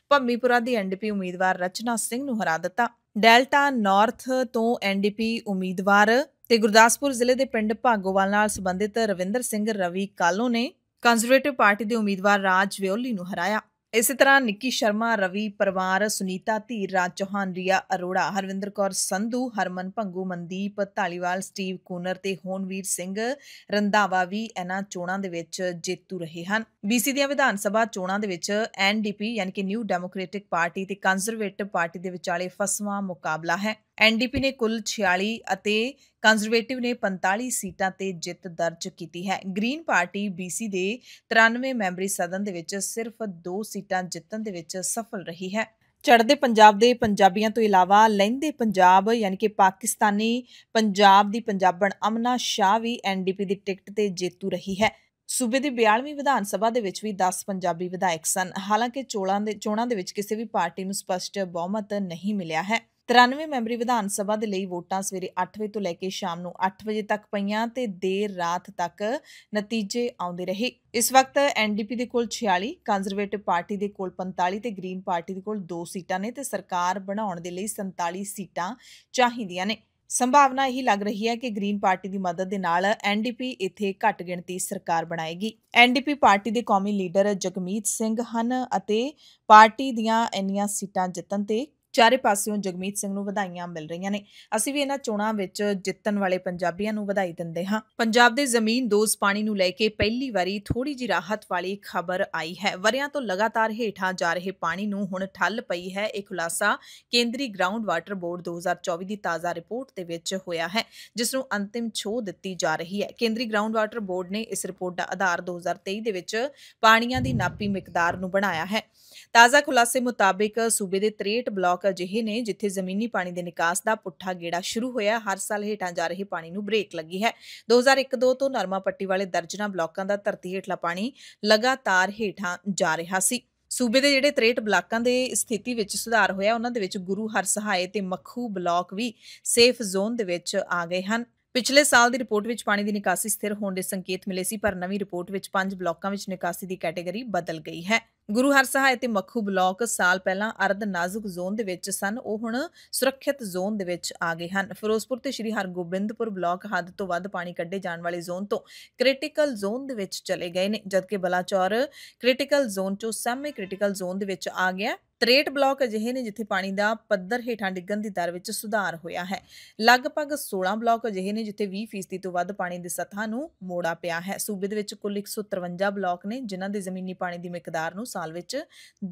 A: ਭੰਮੀਪੁਰਾ ਦੀ ਐਨਡੀਪੀ ਉਮੀਦਵਾਰ ਰਚਨਾ ਸਿੰਘ ਨੂੰ ਹਰਾ ਦਿੱਤਾ ਡੈਲਟਾ ਨਾਰਥ ਤੋਂ ਐਨਡੀਪੀ ਉਮੀਦਵਾਰ ਤੇ ਗੁਰਦਾਸਪੁਰ ਜ਼ਿਲ੍ਹੇ ਦੇ ਪਿੰਡ ਭਾਗੋਵਾਲ ਨਾਲ ਸੰਬੰਧਿਤ ਰਵਿੰਦਰ ਸਿੰਘ ਰਵੀ ਕਾਲੋ ਨੇ ਕੰਜ਼ਰਵੇਟਿਵ ਪਾਰਟੀ ਦੇ ਉਮੀਦਵਾਰ ਰਾਜ ਵਿਓਲੀ ਨੂੰ ਹਰਾਇਆ ਇਸੇ ਤਰ੍ਹਾਂ ਨਿੱਕੀ ਸ਼ਰਮਾ ਰਵੀ ਪਰਵਾਰ ਸੁਨੀਤਾ ਧੀਰ ਰਾਜ ਚੌਹਾਨ ਰੀਆ ਅਰੋੜਾ ਹਰਵਿੰਦਰ ਕੌਰ ਸੰਧੂ ਹਰਮਨ ਭੰਗੂ ਮਨਦੀਪ ਧਾਲੀਵਾਲ ਸਟੀਵ ਕੋਨਰ ਤੇ ਹੋਨਵੀਰ ਸਿੰਘ ਰੰਧਾਵਾ ਵੀ ਇਹਨਾਂ ਚੋਣਾਂ ਦੇ ਵਿੱਚ ਜੇਤੂ ਰਹੇ ਹਨ ਬੀਸੀ ਦੀਆਂ ਵਿਧਾਨ ਸਭਾ ਚੋਣਾਂ ਦੇ ਵਿੱਚ ਐਨਡੀਪੀ ਯਾਨੀ ਕਿ ਨਿਊ ਡੈਮੋਕ੍ਰੈਟਿਕ ਪਾਰਟੀ ਤੇ ਕੰਜ਼ਰਵੇਟਿਵ ਪਾਰਟੀ ਦੇ ਵਿਚਾਲੇ ਫਸਵਾ ਮੁਕਾਬਲਾ ਹੈ ਐਨਡੀਪੀ ਨੇ ਕੁੱਲ 46 ਅਤੇ ਕੰਜ਼ਰਵੇਟਿਵ ਨੇ 45 ਸੀਟਾਂ ਤੇ ਜਿੱਤ ਦਰਜ ਕੀਤੀ ਹੈ ਗ੍ਰੀਨ ਪਾਰਟੀ ਬੀਸੀ ਦੇ 93 ਮੈਂਬਰੀ ਸਦਨ ਦੇ ਵਿੱਚ ਸਿਰਫ 2 ਸੀਟਾਂ ਜਿੱਤਣ ਦੇ ਵਿੱਚ ਸਫਲ ਰਹੀ ਹੈ ਚੜਦੇ ਪੰਜਾਬ ਦੇ ਪੰਜਾਬੀਆਂ ਤੋਂ ਇਲਾਵਾ ਲਹਿੰਦੇ ਪੰਜਾਬ ਯਾਨੀ ਕਿ ਪਾਕਿਸਤਾਨੀ ਪੰਜਾਬ ਦੀ ਪੰਜਾਬਣ ਅਮਨਾ ਸ਼ਾਹ ਵੀ ਐਨਡੀਪੀ ਦੀ ਟਿਕਟ ਤੇ ਜੇਤੂ ਰਹੀ ਹੈ ਸੂਬੇ ਦੀ 42ਵੀਂ ਵਿਧਾਨ ਸਭਾ ਦੇ ਵਿੱਚ ਵੀ 10 ਪੰਜਾਬੀ ਵਿਧਾਇਕ ਸਨ ਹਾਲਾਂਕਿ ਚੋਣਾਂ ਦੇ ਚੋਣਾਂ ਦੇ ਵਿੱਚ ਕਿਸੇ ਵੀ ਪਾਰਟੀ ਨੂੰ ਸਪਸ਼ਟ ਬਹੁਮਤ ਨਹੀਂ ਮਿਲਿਆ ਹੈ 93 ਮੈਂਬਰੀ ਵਿਧਾਨ ਸਭਾ ਦੇ ਲਈ ਵੋਟਾਂ ਸਵੇਰੇ 8 ਵਜੇ ਤੋਂ ਲੈ ਕੇ ਸ਼ਾਮ ਨੂੰ 8 ਵਜੇ ਤੱਕ ਪਈਆਂ ਤੇ ਦੇਰ ਰਾਤ ਤੱਕ ਨਤੀਜੇ ਆਉਂਦੇ ਰਹੇ ਇਸ ਵਕਤ ਐਨਡੀਪੀ ਦੇ ਕੋਲ 46 ਕੰਜ਼ਰਵੇਟਿਵ ਪਾਰਟੀ ਦੇ ਕੋਲ 45 ਤੇ ਗ੍ਰੀਨ ਪਾਰਟੀ ਦੇ ਕੋਲ 2 ਸੀਟਾਂ ਨੇ ਤੇ ਸਰਕਾਰ ਬਣਾਉਣ ਦੇ ਲਈ 47 ਸੀਟਾਂ ਚਾਹੀਦੀਆਂ ਨੇ ਸੰਭਾਵਨਾ ਇਹੀ ਲੱਗ ਰਹੀ ਹੈ ਕਿ ਗ੍ਰੀਨ ਪਾਰਟੀ ਦੀ ਮਦਦ ਦੇ ਨਾਲ ਐਨਡੀਪੀ ਇੱਥੇ ਘੱਟ ਗਿਣਤੀ ਸਰਕਾਰ ਬਣਾਏਗੀ ਐਨਡੀਪੀ ਪਾਰਟੀ ਦੇ ਕੌਮੀ ਲੀਡਰ ਜਗਮੀਤ ਸਿੰਘ ਹਨ ਅਤੇ ਪਾਰਟੀ ਦੀਆਂ ਇੰਨੀਆਂ ਸੀਟਾਂ ਜਿੱਤਣ ਤੇ ਚਾਰੇ ਪਾਸਿਓਂ ਜਗਮੀਤ ਸਿੰਘ ਨੂੰ ਵਧਾਈਆਂ ਮਿਲ ਰਹੀਆਂ ਨੇ ਅਸੀਂ ਵੀ ਇਹਨਾਂ ਚੋਣਾਂ ਵਿੱਚ ਜਿੱਤਣ ਵਾਲੇ ਪੰਜਾਬੀਆਂ ਨੂੰ ਵਧਾਈ ਦਿੰਦੇ ਹਾਂ ਪੰਜਾਬ ਦੇ ਜ਼ਮੀਨ ਦੋਜ਼ ਪਾਣੀ ਨੂੰ ਲੈ ਕੇ ਪਹਿਲੀ ਵਾਰੀ ਥੋੜੀ ਜੀ ਰਾਹਤ ਵਾਲੀ ਖਬਰ ਆਈ ਹੈ ਵਰਿਆਂ ਤੋਂ ਲਗਾਤਾਰ ਹੇਠਾਂ ਜਾ ਰਹੇ ਪਾਣੀ ਨੂੰ ਹੁਣ ਠੱਲ ਪਈ ਹੈ ਇਹ ਖੁਲਾਸਾ ਕੇਂਦਰੀ ਗਰਾਊਂਡ ਵਾਟਰ ਬੋਰਡ 2024 ਦੀ ਤਾਜ਼ਾ ਰਿਪੋਰਟ ਦੇ ਵਿੱਚ ਹੋਇਆ ਹੈ ਜਿਸ ਨੂੰ ਅੰਤਿਮ ਛੋਹ ਦਿੱਤੀ ਜਾ ਰਹੀ ਹੈ ਕੇਂਦਰੀ ਗਰਾਊਂਡ ਵਾਟਰ ਬੋਰਡ ਨੇ ਇਸ ਰਿਪੋਰਟ ਦਾ ਆਧਾਰ 2023 ਦੇ ਵਿੱਚ ਪਾਣੀਆਂ ਦੀ ਨਾਪੀ ਮਿਕਦਾਰ ਨੂੰ ਬਣਾਇਆ ਹੈ ਤਾਜ਼ਾ ਖੁਲਾਸੇ ਮੁਤਾਬਿਕ ਸੂਬੇ ਦੇ 63 ਬਲਾਕ ਇਲਾਕਾ ਜਿਹੇ ਨੇ ਜਿੱਥੇ ਜ਼ਮੀਨੀ ਪਾਣੀ ਦੇ ਨਿਕਾਸ ਦਾ ਪੁੱਠਾ ਗੇੜਾ ਸ਼ੁਰੂ ਹੋਇਆ ਹਰ ਸਾਲ ਹੇਠਾਂ ਜਾ ਰਹੇ ਪਾਣੀ ਨੂੰ ਬ੍ਰੇਕ ਲੱਗੀ ਹੈ 2001-2 ਤੋਂ ਨਰਮਾ ਪੱਟੀ ਵਾਲੇ ਦਰਜਨਾ ਬਲਾਕਾਂ ਦਾ ਧਰਤੀ ਹੇਠਲਾ ਪਾਣੀ ਲਗਾਤਾਰ ਹੇਠਾਂ ਜਾ ਰਿਹਾ ਸੀ ਸੂਬੇ ਦੇ ਜਿਹੜੇ 63 ਬਲਾਕਾਂ ਦੇ ਸਥਿਤੀ ਵਿੱਚ ਸੁਧਾਰ ਹੋਇਆ ਉਹਨਾਂ ਦੇ ਵਿੱਚ ਗੁਰੂ ਹਰ ਸਹਾਏ ਤੇ ਮੱਖੂ ਬਲਾਕ ਵੀ ਸੇਫ ਜ਼ੋਨ ਦੇ ਵਿੱਚ ਆ ਗਏ ਹਨ ਪਿਛਲੇ ਸਾਲ ਦੀ ਰਿਪੋਰਟ ਵਿੱਚ ਪਾਣੀ ਦੀ ਨਿਕਾਸੀ ਸਥਿਰ ਹੋਣ ਦੇ ਸੰਕੇਤ ਮਿਲੇ ਸੀ ਪਰ ਨਵੀਂ ਰਿਪੋਰਟ ਵਿੱਚ ਪੰਜ ਬਲਾਕਾਂ ਵਿੱਚ ਨਿਕਾਸੀ ਦੀ ਕੈਟਾਗਰੀ ਬਦਲ ਗਈ ਹੈ ਗੁਰੂ ਹਰ ਸਹਾਇ ਤੇ ਮੱਖੂ ਬਲਾਕ ਸਾਲ ਪਹਿਲਾਂ ਅਰਧ ਨਾਜ਼ੁਕ ਜ਼ੋਨ ਦੇ ਵਿੱਚ ਸਨ ਉਹ ਹੁਣ ਸੁਰੱਖਿਅਤ ਜ਼ੋਨ ਦੇ ਵਿੱਚ ਆ ਗਏ ਹਨ ਫਿਰੋਜ਼ਪੁਰ ਤੇ ਸ਼੍ਰੀ ਹਰਗੋਬਿੰਦਪੁਰ ਬਲਾਕ ਹੱਦ ਤੋਂ ਵੱਧ ਪਾਣੀ ਕੱਢੇ ਜਾਣ ਵਾਲੇ ਜ਼ੋਨ ਤੋਂ ਕ੍ਰਿਟੀਕਲ ਜ਼ੋਨ ਦੇ ਵਿੱਚ ਚਲੇ ਗਏ ਨੇ ਜਦਕਿ ਬਲਾਚੌਰ ਕ੍ਰਿਟੀਕਲ ਜ਼ੋਨ ਚੋਂ ਸਾਹਮਣੇ ਕ੍ਰਿਟੀਕਲ ਜ਼ੋਨ ਦੇ ਵਿੱਚ ਆ ਗਿਆ 63 ਬਲਾਕ ਅਜਿਹੇ ਨੇ ਜਿੱਥੇ ਪਾਣੀ ਦਾ ਪੱਧਰ ਹੇਠਾਂ ਡਿੱਗਣ ਦੀ ਦਰ ਵਿੱਚ ਸੁਧਾਰ ਹੋਇਆ ਹੈ ਲਗਭਗ 16 ਬਲਾਕ ਅਜਿਹੇ ਨੇ ਜਿੱਥੇ 20% ਤੋਂ ਵੱਧ ਪਾਣੀ ਦੀ ਸਤਹ ਨੂੰ ਮੋੜਾ ਪਿਆ ਹੈ ਸੂਬੇ ਦੇ ਵਿੱਚ ਕੁੱਲ 153 ਬਲਾਕ ਨੇ ਜਿਨ੍ਹਾਂ ਦੇ ਜ਼ਮੀਨੀ ਪਾਣੀ ਦੀ ਮਿਕਦਾਰ ਨੂੰ ਸਾਲ ਵਿੱਚ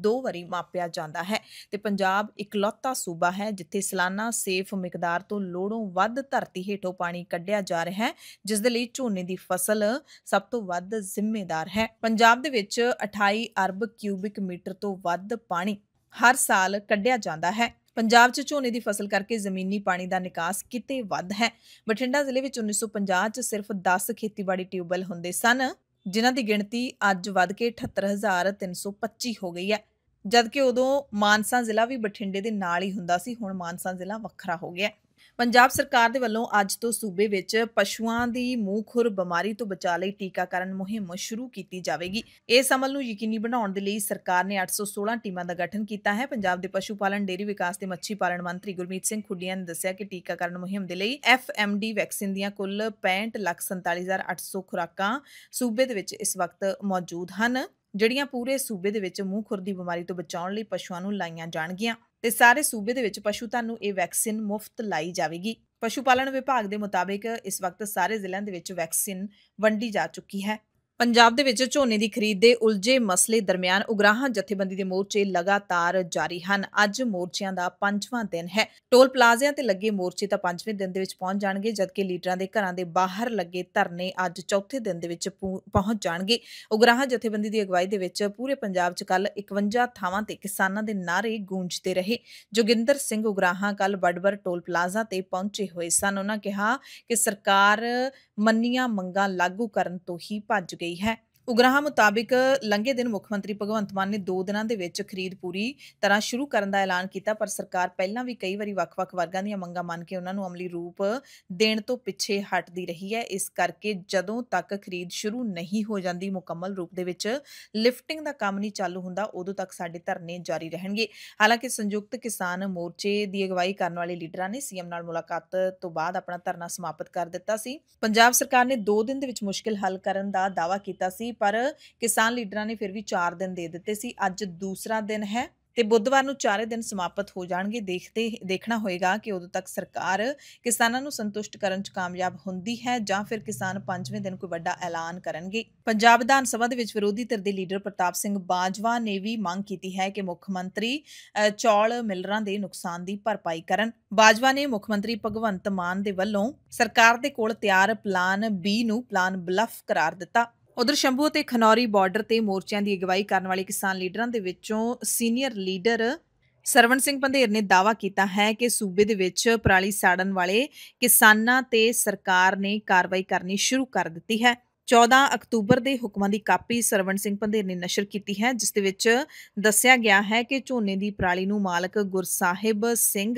A: ਦੋ ਵਾਰੀ ਮਾਪਿਆ ਜਾਂਦਾ ਹੈ ਤੇ ਪੰਜਾਬ ਇਕਲੌਤਾ ਸੂਬਾ ਹੈ ਜਿੱਥੇ ਸਾਲਾਨਾ ਸੇਫ ਮਿਕਦਾਰ ਤੋਂ ਲੋੜੋਂ ਵੱਧ ਧਰਤੀ ਹੇਠੋਂ ਪਾਣੀ ਕੱਢਿਆ ਜਾ ਰਿਹਾ ਹੈ ਜਿਸ ਦੇ ਲਈ ਝੋਨੇ ਦੀ ਫਸਲ ਸਭ ਤੋਂ ਵੱਧ ਜ਼ਿੰਮੇਦਾਰ ਹੈ ਪੰਜਾਬ ਦੇ ਵਿੱਚ 28 ਅਰਬ ਕਿਊਬਿਕ ਮੀਟਰ ਤੋਂ ਵੱਧ ਪਾਣੀ ਹਰ ਸਾਲ ਕੱਢਿਆ ਜਾਂਦਾ ਹੈ ਪੰਜਾਬ 'ਚ ਝੋਨੇ ਦੀ ਫਸਲ ਕਰਕੇ ਜ਼ਮੀਨੀ ਪਾਣੀ ਦਾ ਨਿਕਾਸ ਕਿਤੇ ਵੱਧ ਹੈ ਬਠਿੰਡਾ ਜ਼ਿਲ੍ਹੇ ਵਿੱਚ 1950 'ਚ ਸਿਰਫ 10 ਖੇਤੀਬਾੜੀ ਟਿਊਬਲ ਹੁੰਦੇ ਸਨ ਜਿਨ੍ਹਾਂ ਦੀ ਗਿਣਤੀ ਅੱਜ ਵੱਧ ਕੇ 78325 ਹੋ ਗਈ ਹੈ ਜਦਕਿ ਉਦੋਂ ਮਾਨਸਾ ਜ਼ਿਲ੍ਹਾ ਵੀ ਬਠਿੰਡੇ ਦੇ ਨਾਲ ਹੀ ਹੁੰਦਾ ਸੀ ਹੁਣ ਮਾਨਸਾ ਜ਼ਿਲ੍ਹਾ ਵੱਖਰਾ ਹੋ ਗਿਆ ਹੈ ਪੰਜਾਬ ਸਰਕਾਰ ਦੇ ਵੱਲੋਂ ਅੱਜ ਤੋਂ ਸੂਬੇ ਵਿੱਚ ਪਸ਼ੂਆਂ ਦੀ ਮੂੰਹ-ਖੁਰ ਬਿਮਾਰੀ ਤੋਂ ਬਚਾਅ ਲਈ ਟੀਕਾਕਰਨ ਮੁਹਿੰਮ ਸ਼ੁਰੂ ਕੀਤੀ ਜਾਵੇਗੀ ਇਸ ਅਮਲ ਨੂੰ ਯਕੀਨੀ ਬਣਾਉਣ ਦੇ ਲਈ ਸਰਕਾਰ ਨੇ 816 ਟੀਮਾਂ ਦਾ ਗਠਨ ਕੀਤਾ ਹੈ ਪੰਜਾਬ ਦੇ ਪਸ਼ੂ ਪਾਲਣ ਡੇਰੀ ਵਿਕਾਸ ਤੇ ਮੱਛੀ ਪਾਲਣ ਮੰਤਰੀ ਗੁਰਮੀਤ ਸਿੰਘ ਖੁੱਡੀਆਂ ਨੇ ਦੱਸਿਆ ਕਿ ਟੀਕਾਕਰਨ ਮੁਹਿੰਮ ਦੇ ਲਈ ਐਫਐਮਡੀ ਵੈਕਸੀਨ ਦੀਆਂ ਕੁੱਲ 65,47,800 ਖੁਰਾਕਾਂ ਸੂਬੇ ਦੇ ਵਿੱਚ ਇਸ ਵਕਤ ਮੌਜੂਦ ਹਨ ਜਿਹੜੀਆਂ ਪੂਰੇ ਸੂਬੇ ਦੇ ਵਿੱਚ ਮੂੰਹ ਖੁਰ ਦੀ ਬਿਮਾਰੀ ਤੋਂ ਬਚਾਉਣ ਲਈ ਪਸ਼ੂਆਂ ਨੂੰ ਲਾਈਆਂ ਜਾਣਗੀਆਂ ਤੇ ਸਾਰੇ ਸੂਬੇ ਦੇ ਵਿੱਚ ਪਸ਼ੂ ਧਨ ਨੂੰ ਇਹ ਵੈਕਸੀਨ ਮੁਫਤ ਲਾਈ ਜਾਵੇਗੀ ਪਸ਼ੂ ਪਾਲਣ ਵਿਭਾਗ ਦੇ ਮੁਤਾਬਿਕ ਇਸ ਵਕਤ ਸਾਰੇ ਜ਼ਿਲ੍ਹਿਆਂ ਦੇ ਵਿੱਚ ਵੈਕਸੀਨ ਵੰਡੀ ਜਾ ਚੁੱਕੀ ਹੈ ਪੰਜਾਬ ਦੇ ਵਿੱਚ ਝੋਨੇ ਦੀ ਖਰੀਦ ਦੇ ਉਲਝੇ ਮਸਲੇ ਦਰਮਿਆਨ ਉਗਰਾਹਾਂ ਜਥੇਬੰਦੀ ਦੇ ਮੋਰਚੇ ਲਗਾਤਾਰ ਜਾਰੀ ਹਨ ਅੱਜ ਮੋਰਚਿਆਂ ਦਾ ਪੰਜਵਾਂ ਦਿਨ ਹੈ ਟੋਲ ਪਲਾਜ਼ਿਆਂ ਤੇ ਲੱਗੇ ਮੋਰਚੇ ਤਾਂ ਪੰਜਵੇਂ ਦਿਨ ਦੇ ਵਿੱਚ ਪਹੁੰਚ ਜਾਣਗੇ ਜਦਕਿ ਲੀਡਰਾਂ ਦੇ ਘਰਾਂ ਦੇ ਬਾਹਰ ਲੱਗੇ ਧਰਨੇ ਅੱਜ ਚੌਥੇ ਦਿਨ ਦੇ ਵਿੱਚ ਪਹੁੰਚ ਜਾਣਗੇ ਉਗਰਾਹਾਂ ਜਥੇਬੰਦੀ ਦੀ ਅਗਵਾਈ ਦੇ ਵਿੱਚ ਪੂਰੇ ਪੰਜਾਬ 'ਚ ਕੱਲ 51 ਥਾਵਾਂ ਤੇ ਕਿਸਾਨਾਂ ਦੇ ਨਾਰੇ ਗੂੰਜਦੇ ਰਹੇ ਜੋਗਿੰਦਰ ਸਿੰਘ ਉਗਰਾਹਾਂ ਕੱਲ ਬੜਬਰ ਟੋਲ ਪਲਾਜ਼ਾ ਤੇ ਪਹੁੰਚੇ ਹੋਏ ਸਨ ਉਹਨਾਂ ਕਿਹਾ ਕਿ ਸਰਕਾਰ ਮੰਨੀਆਂ ਮੰਗਾਂ ਲਾਗੂ ਕਰਨ ਤੋਂ ਹੀ ਭੱਜ ਗਈ ਗਈ ਹੈ ਉਗਰਾਹਾਂ ਮੁਤਾਬਿਕ ਲੰਘੇ ਦਿਨ ਮੁੱਖ ਮੰਤਰੀ ਭਗਵੰਤ ਮਾਨ ਨੇ 2 ਦਿਨਾਂ ਦੇ ਵਿੱਚ ਖਰੀਦ ਪੂਰੀ ਤਰ੍ਹਾਂ ਸ਼ੁਰੂ ਕਰਨ ਦਾ ਐਲਾਨ ਕੀਤਾ ਪਰ ਸਰਕਾਰ ਪਹਿਲਾਂ ਵੀ ਕਈ ਵਾਰੀ ਵੱਖ-ਵੱਖ ਵਰਗਾਂ ਦੀਆਂ ਮੰਗਾਂ ਮੰਨ ਕੇ ਉਹਨਾਂ ਨੂੰ ਅਮਲੀ ਰੂਪ ਦੇਣ ਤੋਂ ਪਿੱਛੇ ਹਟਦੀ ਰਹੀ ਹੈ ਇਸ ਕਰਕੇ ਜਦੋਂ ਤੱਕ ਖਰੀਦ ਸ਼ੁਰੂ ਨਹੀਂ ਹੋ ਜਾਂਦੀ ਮੁਕੰਮਲ ਰੂਪ ਦੇ ਵਿੱਚ ਲਿਫਟਿੰਗ ਦਾ ਕੰਮ ਨਹੀਂ ਚਾਲੂ ਹੁੰਦਾ ਉਦੋਂ ਤੱਕ ਸਾਡੇ ਧਰਨੇ ਜਾਰੀ ਰਹਿਣਗੇ ਹਾਲਾਂਕਿ ਸੰਯੁਕਤ ਕਿਸਾਨ ਮੋਰਚੇ ਦੀ ਅਗਵਾਈ ਕਰਨ ਵਾਲੇ ਲੀਡਰਾਂ ਨੇ ਸੀਐਮ ਨਾਲ ਮੁਲਾਕਾਤ ਤੋਂ ਬਾਅਦ ਆਪਣਾ ਧਰਨਾ ਸਮਾਪਤ ਕਰ ਦਿੱਤਾ ਸੀ ਪੰਜਾਬ ਸਰਕਾਰ ਨੇ 2 ਦਿਨ ਦੇ ਵਿੱਚ ਮੁਸ਼ਕਲ ਹੱਲ ਕਰਨ ਦਾ ਦਾਅਵਾ ਕੀਤਾ ਸੀ ਪਰ ਕਿਸਾਨ ਲੀਡਰਾਂ ਨੇ ਫਿਰ ਵੀ 4 ਦਿਨ ਦੇ ਦਿੱਤੇ ਸੀ ਅੱਜ ਦੂਸਰਾ ਦਿਨ ਹੈ ਤੇ ਬੁੱਧਵਾਰ ਨੂੰ ਚਾਰੇ ਦਿਨ ਸਮਾਪਤ ਹੋ ਜਾਣਗੇ ਦੇਖਦੇ ਦੇਖਣਾ ਹੋਏਗਾ ਕਿ ਉਦੋਂ ਤੱਕ ਸਰਕਾਰ ਕਿਸਾਨਾਂ ਨੂੰ ਸੰਤੁਸ਼ਟ ਕਰਨ 'ਚ ਕਾਮਯਾਬ ਹੁੰਦੀ ਹੈ ਜਾਂ ਫਿਰ ਕਿਸਾਨ ਪੰਜਵੇਂ ਦਿਨ ਕੋਈ ਵੱਡਾ ਐਲਾਨ ਕਰਨਗੇ ਪੰਜਾਬ ਵਿਧਾਨ ਸਭਾ ਦੇ ਵਿੱਚ ਵਿਰੋਧੀ ਧਿਰ ਦੇ ਲੀਡਰ ਪ੍ਰਤਾਪ ਸਿੰਘ ਬਾਜਵਾ ਨੇ ਵੀ ਮੰਗ ਕੀਤੀ ਹੈ ਕਿ ਮੁੱਖ ਮੰਤਰੀ ਚੌਲ ਮਿਲਰਾਂ ਦੇ ਨੁਕਸਾਨ ਦੀ ਭਰਪਾਈ ਕਰਨ ਬਾਜਵਾ ਨੇ ਮੁੱਖ ਮੰਤਰੀ ਭਗਵੰਤ ਮਾਨ ਦੇ ਵੱਲੋਂ ਸਰਕਾਰ ਦੇ ਕੋਲ ਤਿਆਰ ਪਲਾਨ B ਨੂੰ ਪਲਾਨ ਬਲਫ ਕਰਾਰ ਦਿੱਤਾ ਉਧਰ ਸ਼ੰਭੂ ਅਤੇ ਖਨੌਰੀ ਬਾਰਡਰ ਤੇ ਮੋਰਚਿਆਂ ਦੀ ਅਗਵਾਈ ਕਰਨ ਵਾਲੇ ਕਿਸਾਨ ਲੀਡਰਾਂ ਦੇ ਵਿੱਚੋਂ ਸੀਨੀਅਰ ਲੀਡਰ ਸਰਵਣ ਸਿੰਘ ਪੰਧੇਰ ਨੇ ਦਾਵਾ ਕੀਤਾ ਹੈ ਕਿ ਸੂਬੇ ਦੇ ਵਿੱਚ ਪਰਾਲੀ ਸਾੜਨ ਵਾਲੇ ਕਿਸਾਨਾਂ ਤੇ ਸਰਕਾਰ ਨੇ ਕਾਰਵਾਈ ਕਰਨੀ ਸ਼ੁਰੂ ਕਰ ਦਿੱਤੀ ਹੈ 14 ਅਕਤੂਬਰ ਦੇ ਹੁਕਮਾਂ ਦੀ ਕਾਪੀ ਸਰਵਣ ਸਿੰਘ ਪੰਧੇਰ ਨੇ ਨਸ਼ਰ ਕੀਤੀ ਹੈ ਜਿਸ ਦੇ ਵਿੱਚ ਦੱਸਿਆ ਗਿਆ ਹੈ ਕਿ ਝੋਨੇ ਦੀ ਪਰਾਲੀ ਨੂੰ ਮਾਲਕ ਗੁਰਸਾਹਿਬ ਸਿੰਘ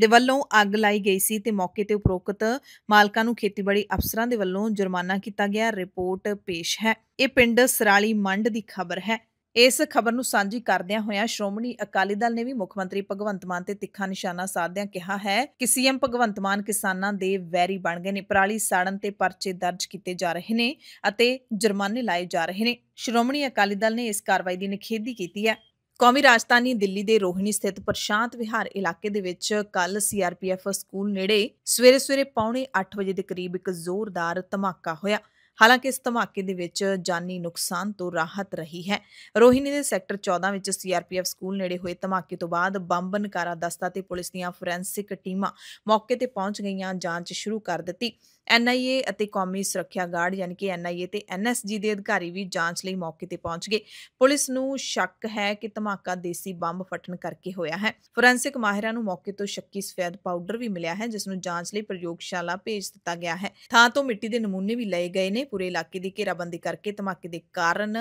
A: ਦੇ ਵੱਲੋਂ ਅੱਗ ਲਾਈ ਗਈ ਸੀ ਤੇ ਮੌਕੇ ਤੇ ਉਪਰੋਕਤ ਮਾਲਕਾਂ ਨੂੰ ਖੇਤੀਬਾੜੀ ਅਫਸਰਾਂ ਦੇ ਵੱਲੋਂ ਜੁਰਮਾਨਾ ਕੀਤਾ ਗਿਆ ਰਿਪੋਰਟ ਪੇਸ਼ ਹੈ ਇਹ ਪਿੰਡ ਸਰਾਲੀ ਮੰਡ ਦੀ ਖਬਰ ਹੈ ਇਸ ਖਬਰ ਨੂੰ ਸਾਂਝੀ ਕਰਦਿਆਂ ਹੋਇਆਂ ਸ਼੍ਰੋਮਣੀ ਅਕਾਲੀ ਦਲ ਨੇ ਵੀ ਮੁੱਖ ਮੰਤਰੀ ਭਗਵੰਤ ਮਾਨ ਤੇ ਤਿੱਖਾ ਨਿਸ਼ਾਨਾ ਸਾਧਦਿਆਂ ਕਿਹਾ ਹੈ ਕਿ ਸੀਐਮ ਭਗਵੰਤ ਮਾਨ ਕਿਸਾਨਾਂ ਦੇ ਵੈਰੀ ਬਣ ਗਏ ਨੇ ਪਰਾਲੀ ਸਾੜਨ ਤੇ ਪਰਚੇ ਦਰਜ ਕੀਤੇ ਜਾ ਰਹੇ ਨੇ ਅਤੇ ਜੁਰਮਾਨੇ ਲਾਏ ਜਾ ਰਹੇ ਨੇ ਸ਼੍ਰੋਮਣੀ ਅਕਾਲੀ ਦਲ ਨੇ ਇਸ ਕਾਰਵਾਈ ਦੀ ਨਿਖੇਧੀ ਕੀਤੀ ਹੈ ਕੌਮੀ ਰਾਜਧਾਨੀ ਦਿੱਲੀ ਦੇ ਰੋਹਿਣੀ ਸਥਿਤ ਪ੍ਰਸ਼ਾਂਤ ਵਿਹਾਰ ਇਲਾਕੇ ਦੇ ਵਿੱਚ ਕੱਲ ਸੀਆਰਪੀਐਫ ਸਕੂਲ ਨੇੜੇ ਸਵੇਰੇ-ਸਵੇਰੇ ਪੌਣੇ 8 ਵਜੇ ਦੇ ਕਰੀਬ ਇੱਕ ਜ਼ੋਰਦਾਰ ਧਮਾਕਾ ਹੋਇਆ ਹਾਲਾਂਕਿ ਇਸ ਧਮਾਕੇ ਦੇ ਵਿੱਚ ਜਾਨੀ ਨੁਕਸਾਨ ਤੋਂ ਰਾਹਤ ਰਹੀ ਹੈ ਰੋਹਿਣੀ ਦੇ ਸੈਕਟਰ 14 ਵਿੱਚ ਸੀਆਰਪੀਐਫ ਸਕੂਲ ਨੇੜੇ ਹੋਏ ਧਮਾਕੇ ਤੋਂ ਬਾਅਦ ਬੰਬ ਨਕਾਰਾ ਦਸਤਾ ਤੇ ਪੁਲਿਸ ਦੀਆਂ ਫੋਰੈਂਸਿਕ ਟੀਮਾਂ ਮੌਕੇ ਤੇ ਪਹੁੰਚ ਗਈਆਂ ਜਾਂਚ ਸ਼ੁਰੂ ਕਰ ਦਿੱਤੀ ਐਨਆਈਏ ਅਤੇ ਕੌਮੀ ਸੁਰੱਖਿਆ ਗਾਰਡ ਯਾਨੀ ਕਿ ਐਨਆਈਏ ਤੇ ਐਨਐਸਜੀ ਦੇ ਅਧਿਕਾਰੀ ਵੀ ਜਾਂਚ ਲਈ ਮੌਕੇ ਤੇ ਪਹੁੰਚ ਗਏ ਪੁਲਿਸ ਨੂੰ ਸ਼ੱਕ ਹੈ ਕਿ ਧਮਾਕਾ ਦੇਸੀ ਬੰਬ ਫਟਣ ਕਰਕੇ ਹੋਇਆ ਹੈ ਫੋਰੈਂਸਿਕ ਮਾਹਿਰਾਂ ਨੂੰ ਮੌਕੇ ਤੋਂ ਸ਼ੱਕੀ ਸਫੈਦ ਪਾਊਡਰ ਵੀ ਮਿਲਿਆ ਹੈ ਜਿਸ ਨੂੰ ਜਾਂਚ ਲਈ ਪ੍ਰਯੋਗਸ਼ਾਲਾ ਭੇਜ ਦਿੱਤਾ ਗਿਆ ਹੈ ਥਾਂ ਤੋਂ ਮਿੱਟੀ ਦੇ ਨਮੂਨੇ ਵੀ ਲਏ ਗਏ ਨੇ ਪੂਰੇ ਇਲਾਕੇ ਦੀ ਘੇਰਾਬੰਦੀ ਕਰਕੇ ਧਮਾਕੇ ਦੇ ਕਾਰਨ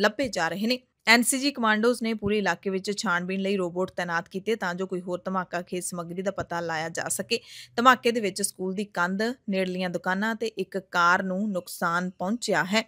A: ਲੱਭੇ ਜਾ ਰਹੇ ਨੇ ਐਨਸੀਜੀ ਕਮਾਂਡੋਜ਼ ਨੇ ਪੂਰੇ ਇਲਾਕੇ ਵਿੱਚ ਛਾਣਬੀਨ ਲਈ ਰੋਬੋਟ ਤਾਇਨਾਤ ਕੀਤੇ ਤਾਂ ਜੋ ਕੋਈ ਹੋਰ ਧਮਾਕਾ ਖੇਤ ਸਮੱਗਰੀ ਦਾ ਪਤਾ ਲਾਇਆ ਜਾ ਸਕੇ ਧਮਾਕੇ ਦੇ ਵਿੱਚ ਸਕੂਲ ਦੀ ਕੰਧ ਨੇੜਲੀਆਂ ਦੁਕਾਨਾਂ ਤੇ ਇੱਕ ਕਾਰ ਨੂੰ ਨੁਕਸਾਨ ਪਹੁੰਚਿਆ ਹੈ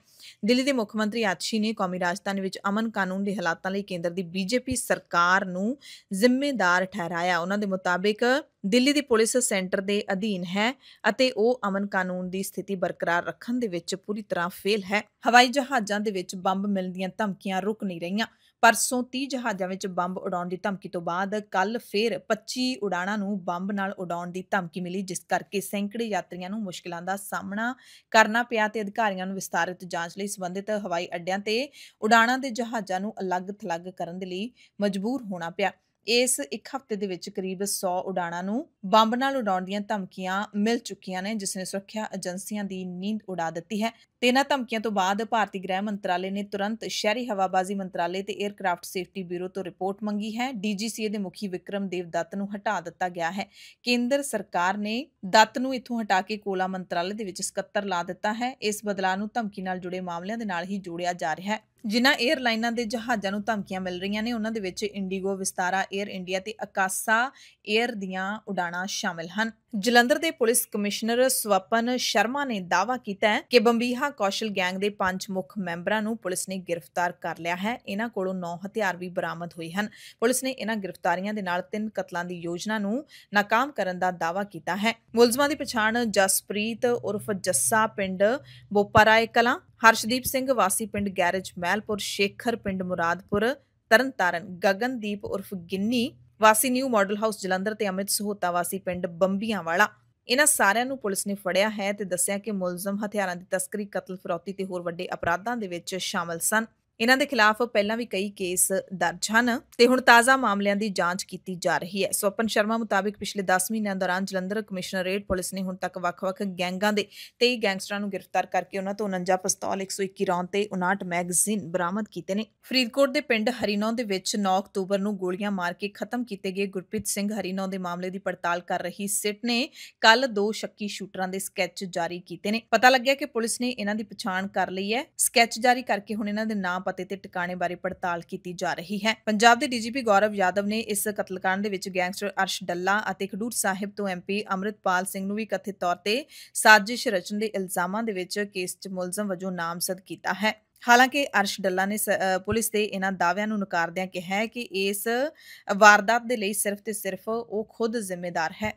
A: ਦਿੱਲੀ ਦੇ ਮੁੱਖ ਮੰਤਰੀ ਆਤਸ਼ੀ ਨੇ ਕੌਮੀ ਰਾਜਧਾਨੀ ਵਿੱਚ ਅਮਨ ਕਾਨੂੰਨ ਦੇ ਹਾਲਾਤਾਂ ਲਈ ਕੇਂਦਰ ਦੀ ਬੀਜੇਪੀ ਸਰਕਾਰ ਨੂੰ ਜ਼ਿੰਮੇਦਾਰ ਠਹਿਰਾਇਆ ਉਹਨਾਂ ਦੇ ਮੁਤਾਬਿਕ ਦਿੱਲੀ ਦੀ ਪੁਲਿਸ ਸੈਂਟਰ ਦੇ ਅਧੀਨ ਹੈ ਅਤੇ ਉਹ ਅਮਨ ਕਾਨੂੰਨ ਦੀ ਸਥਿਤੀ ਬਰਕਰਾਰ ਰੱਖਣ ਦੇ ਵਿੱਚ ਪੂਰੀ ਤਰ੍ਹਾਂ ਫੇਲ ਹੈ ਹਵਾਈ ਜਹਾਜ਼ਾਂ ਦੇ ਵਿੱਚ ਬੰਬ ਮਿਲਣ ਦੀਆਂ ਧਮਕੀਆਂ ਰੁਕ ਨਹੀਂ ਰਹੀਆਂ ਪਰਸੋਂ 30 ਜਹਾਜ਼ਾਂ ਵਿੱਚ ਬੰਬ ਉਡਾਉਣ ਦੀ ਧਮਕੀ ਤੋਂ ਬਾਅਦ ਕੱਲ ਫੇਰ 25 ਉਡਾਣਾਂ ਨੂੰ ਬੰਬ ਨਾਲ ਉਡਾਉਣ ਦੀ ਧਮਕੀ ਮਿਲੀ ਜਿਸ ਕਰਕੇ ਸੈਂਕੜੇ ਯਾਤਰੀਆਂ ਨੂੰ ਮੁਸ਼ਕਲਾਂ ਦਾ ਸਾਹਮਣਾ ਕਰਨਾ ਪਿਆ ਤੇ ਅਧਿਕਾਰੀਆਂ ਨੂੰ ਵਿਸਤਾਰਿਤ ਜਾਂਚ ਲਈ ਸੰਬੰਧਿਤ ਹਵਾਈ ਅੱਡਿਆਂ ਤੇ ਉਡਾਣਾਂ ਦੇ ਜਹਾਜ਼ਾਂ ਨੂੰ ਅਲੱਗ-ਥਲੱਗ ਕਰਨ ਦੇ ਲਈ ਮਜਬੂਰ ਹੋਣਾ ਪਿਆ ਇਸ ਇੱਕ ਹਫ਼ਤੇ ਦੇ ਵਿੱਚ ਕਰੀਬ 100 ਉਡਾਣਾਂ ਨੂੰ ਬੰਬ ਨਾਲ ਉਡਾਉਣ ਦੀਆਂ ਧਮਕੀਆਂ ਮਿਲ ਚੁੱਕੀਆਂ ਨੇ ਜਿਸ ਨੇ ਸੁਰੱਖਿਆ ਏਜੰਸੀਆਂ ਦੀ ਨੀਂਦ ਉਡਾ ਦਿੱਤੀ ਹੈ ਤੇ ਇਹਨਾਂ ਧਮਕੀਆਂ ਤੋਂ ਬਾਅਦ ਭਾਰਤੀ ਗ੍ਰਹਿ ਮੰਤਰਾਲੇ ਨੇ ਤੁਰੰਤ ਸ਼ਹਿਰੀ ਹਵਾਬਾਜ਼ੀ ਮੰਤਰਾਲੇ ਤੇ 에ਅਰਕ੍ਰਾਫਟ ਸੇਫਟੀ ਬਿਊਰੋ ਤੋਂ ਰਿਪੋਰਟ ਮੰਗੀ ਹੈ ਡੀਜੀਸੀਏ ਦੇ ਮੁਖੀ ਵਿਕਰਮ ਦੇਵ ਦੱਤ ਨੂੰ ਹਟਾ ਦਿੱਤਾ ਗਿਆ ਹੈ ਕੇਂਦਰ ਸਰਕਾਰ ਨੇ ਦੱਤ ਨੂੰ ਇੱਥੋਂ ਹਟਾ ਕੇ ਕੋਲਾ ਮੰਤਰਾਲੇ ਦੇ ਵਿੱਚ ਸਕੱਤਰ ਲਾ ਦਿੱਤਾ ਹੈ ਇਸ ਬਦਲਾਅ ਨੂੰ ਧਮਕੀ ਨਾਲ ਜੁੜੇ ਮਾਮਲਿਆਂ ਦੇ ਨਾਲ ਹੀ ਜੋੜਿਆ ਜਾ ਰਿਹਾ ਹੈ ਜਿਨ੍ਹਾਂ 에ਅਰਲਾਈਨਾਂ ਦੇ ਜਹਾਜ਼ਾਂ ਨੂੰ ਧਮਕੀਆਂ ਮਿਲ ਰਹੀਆਂ ਨੇ ਉਹਨਾਂ ਦੇ ਵਿੱਚ ਇੰਡੀਗੋ ਵਿਸਤਾਰਾ 에ਅਰ ਇੰਡੀਆ ਤੇ ਅਕਾਸਾ 에ਅਰ ਦੀਆਂ ਉਡਾਣਾਂ ਸ਼ਾਮਲ ਹਨ ਜਲੰਧਰ ਦੇ ਪੁਲਿਸ ਕਮਿਸ਼ਨਰ ਸਵਪਨ ਸ਼ਰਮਾ ਨੇ ਦਾਅਵਾ ਕੀਤਾ ਹੈ ਕਿ ਬੰਬੀਹਾ ਕੌਸ਼ਲ ਗੈਂਗ ਦੇ ਪੰਜ ਮੁੱਖ ਮੈਂਬਰਾਂ ਨੂੰ ਪੁਲਿਸ ਨੇ ਗ੍ਰਿਫਤਾਰ ਕਰ ਲਿਆ ਹੈ ਇਹਨਾਂ ਕੋਲੋਂ 9 ਹਥਿਆਰ ਵੀ ਬਰਾਮਦ ਹੋਏ ਹਨ ਪੁਲਿਸ ਨੇ ਇਹਨਾਂ ਗ੍ਰਿਫਤਾਰੀਆਂ ਦੇ ਨਾਲ ਤਿੰਨ ਕਤਲਾਂ ਦੀ ਯੋਜਨਾ ਨੂੰ ਨਾਕਾਮ ਕਰਨ ਦਾ ਦਾਅਵਾ ਕੀਤਾ ਹੈ ਮੁਲਜ਼ਮਾਂ ਦੀ ਪਛਾਣ ਜਸਪ੍ਰੀਤ ਉਰਫ ਜੱਸਾ ਪਿੰਡ ਬੋਪਾਰਾਏ ਕਲਾਂ ਹਰਸ਼ਦੀਪ ਸਿੰਘ ਵਾਸੀ ਪਿੰਡ ਗੈਰਜ ਮਹਿਲਪੁਰ ਸ਼ੇਖਰ ਪਿੰਡ ਮੁਰਾਦਪੁਰ ਤਰਨਤਾਰਨ ਗਗਨਦੀਪ ਉਰਫ ਗਿੰਨੀ ਵਾਸੀ ਨਿਊ ਮਾਡਲ ਹਾਊਸ ਜਲੰਧਰ ਤੇ ਅਮਿਤ ਸਹੋਤਾ ਵਾਸੀ ਪਿੰਡ ਬੰਬੀਆਂ ਵਾਲਾ ਇਹਨਾਂ ਸਾਰਿਆਂ ਨੂੰ ਪੁਲਿਸ ਨੇ ਫੜਿਆ ਹੈ ਤੇ ਦੱਸਿਆ ਕਿ ਮੁਲਜ਼ਮ ਹਥਿਆਰਾਂ ਦੀ ਤਸਕਰੀ ਕਤਲ ਫਰੌਤੀ ਤੇ ਹੋਰ ਵੱਡੇ ਅਪਰਾਧਾਂ ਦੇ ਵਿੱਚ ਸ਼ਾਮਲ ਸਨ ਇਹਨਾਂ ਦੇ ਖਿਲਾਫ ਪਹਿਲਾਂ ਵੀ ਕਈ ਕੇਸ ਦਰਜ ਹਨ ਤੇ ਹੁਣ ਤਾਜ਼ਾ ਮਾਮਲਿਆਂ ਦੀ ਜਾਂਚ ਕੀਤੀ ਜਾ ਰਹੀ ਹੈ ਸੁਪਨ ਸ਼ਰਮਾ ਮੁਤਾਬਿਕ ਪਿਛਲੇ 10 ਮਹੀਨਿਆਂ ਦੌਰਾਨ ਜਲੰਧਰ ਕਮਿਸ਼ਨਰੇਟ ਪੁਲਿਸ ਨੇ ਹੁਣ ਤੱਕ ਵੱਖ-ਵੱਖ ਗੈਂਗਾਂ ਦੇ 23 ਗੈਂਗਸਟਰਾਂ ਨੂੰ ਗ੍ਰਿਫਤਾਰ ਕਰਕੇ ਉਹਨਾਂ ਤੋਂ 49 ਪਿਸਤੌਲ 121 ਰੌਂ ਤੇ 59 ਮੈਗਜ਼ੀਨ ਬਰਾਮਦ ਕੀਤੇ ਨੇ ਫਰੀਦਕੋਟ ਦੇ ਪਿੰਡ ਹਰੀਨੌਂ ਦੇ ਵਿੱਚ 9 ਅਕਤੂਬਰ ਨੂੰ ਗੋਲੀਆਂ ਮਾਰ ਕੇ ਖਤਮ ਕੀਤੇ ਗਏ ਗੁਰਪ੍ਰੀਤ ਸਿੰਘ ਹਰੀਨੌਂ ਦੇ ਮਾਮਲੇ ਦੀ ਪੜਤਾਲ ਕਰ ਰਹੀ ਸਿਟ ਨੇ ਕੱਲ ਦੋ ਸ਼ੱਕੀ ਸ਼ੂਟਰਾਂ ਦੇ ਸਕੈਚ ਜਾਰੀ ਕੀਤੇ ਨੇ ਪਤਾ ਲੱਗਿਆ ਕਿ ਪੁਲਿਸ ਨੇ ਇਹਨਾਂ ਦੀ ਪਛਾਣ ਕਰ ਲਈ ਹੈ ਸਕੈਚ ਜਾਰੀ ਕਰਕੇ ਹੁਣ ਇਹਨਾਂ ਦੇ ਨਾਮ ਪਤੇ ਤੇ ਟਿਕਾਣੇ ਬਾਰੇ ਪੜਤਾਲ ਕੀਤੀ ਜਾ ਰਹੀ ਹੈ ਪੰਜਾਬ ਦੇ ਡੀਜੀਪੀ ਗੌਰਵ ਯਾਦਵ ਨੇ ਇਸ ਕਤਲकांड ਦੇ ਵਿੱਚ ਗੈਂਗਸਟਰ ਅਰਸ਼ ਡੱਲਾ ਅਤੇ ਖਡੂਰ ਸਾਹਿਬ ਤੋਂ ਐਮਪੀ ਅਮਰਿਤਪਾਲ ਸਿੰਘ ਨੂੰ ਵੀ ਕਥਿਤ ਤੌਰ ਤੇ ਸਾਜ਼ਿਸ਼ ਰਚਨ ਦੇ ਇਲਜ਼ਾਮਾਂ ਦੇ ਵਿੱਚ ਕੇਸ 'ਚ ਮੁਲਜ਼ਮ ਵਜੋਂ ਨਾਮਜ਼ਦ ਕੀਤਾ ਹੈ ਹਾਲਾਂਕਿ ਅਰਸ਼ ਡੱਲਾ ਨੇ ਪੁਲਿਸ ਦੇ ਇਹਨਾਂ ਦਾਅਵਿਆਂ ਨੂੰ ਨਕਾਰਦਿਆਂ ਕਿਹਾ ਹੈ ਕਿ ਇਸ ਵਾਰਦਾਤ ਦੇ ਲਈ ਸਿਰਫ ਤੇ ਸਿਰਫ ਉਹ ਖੁਦ ਜ਼ਿੰਮੇਦਾਰ ਹੈ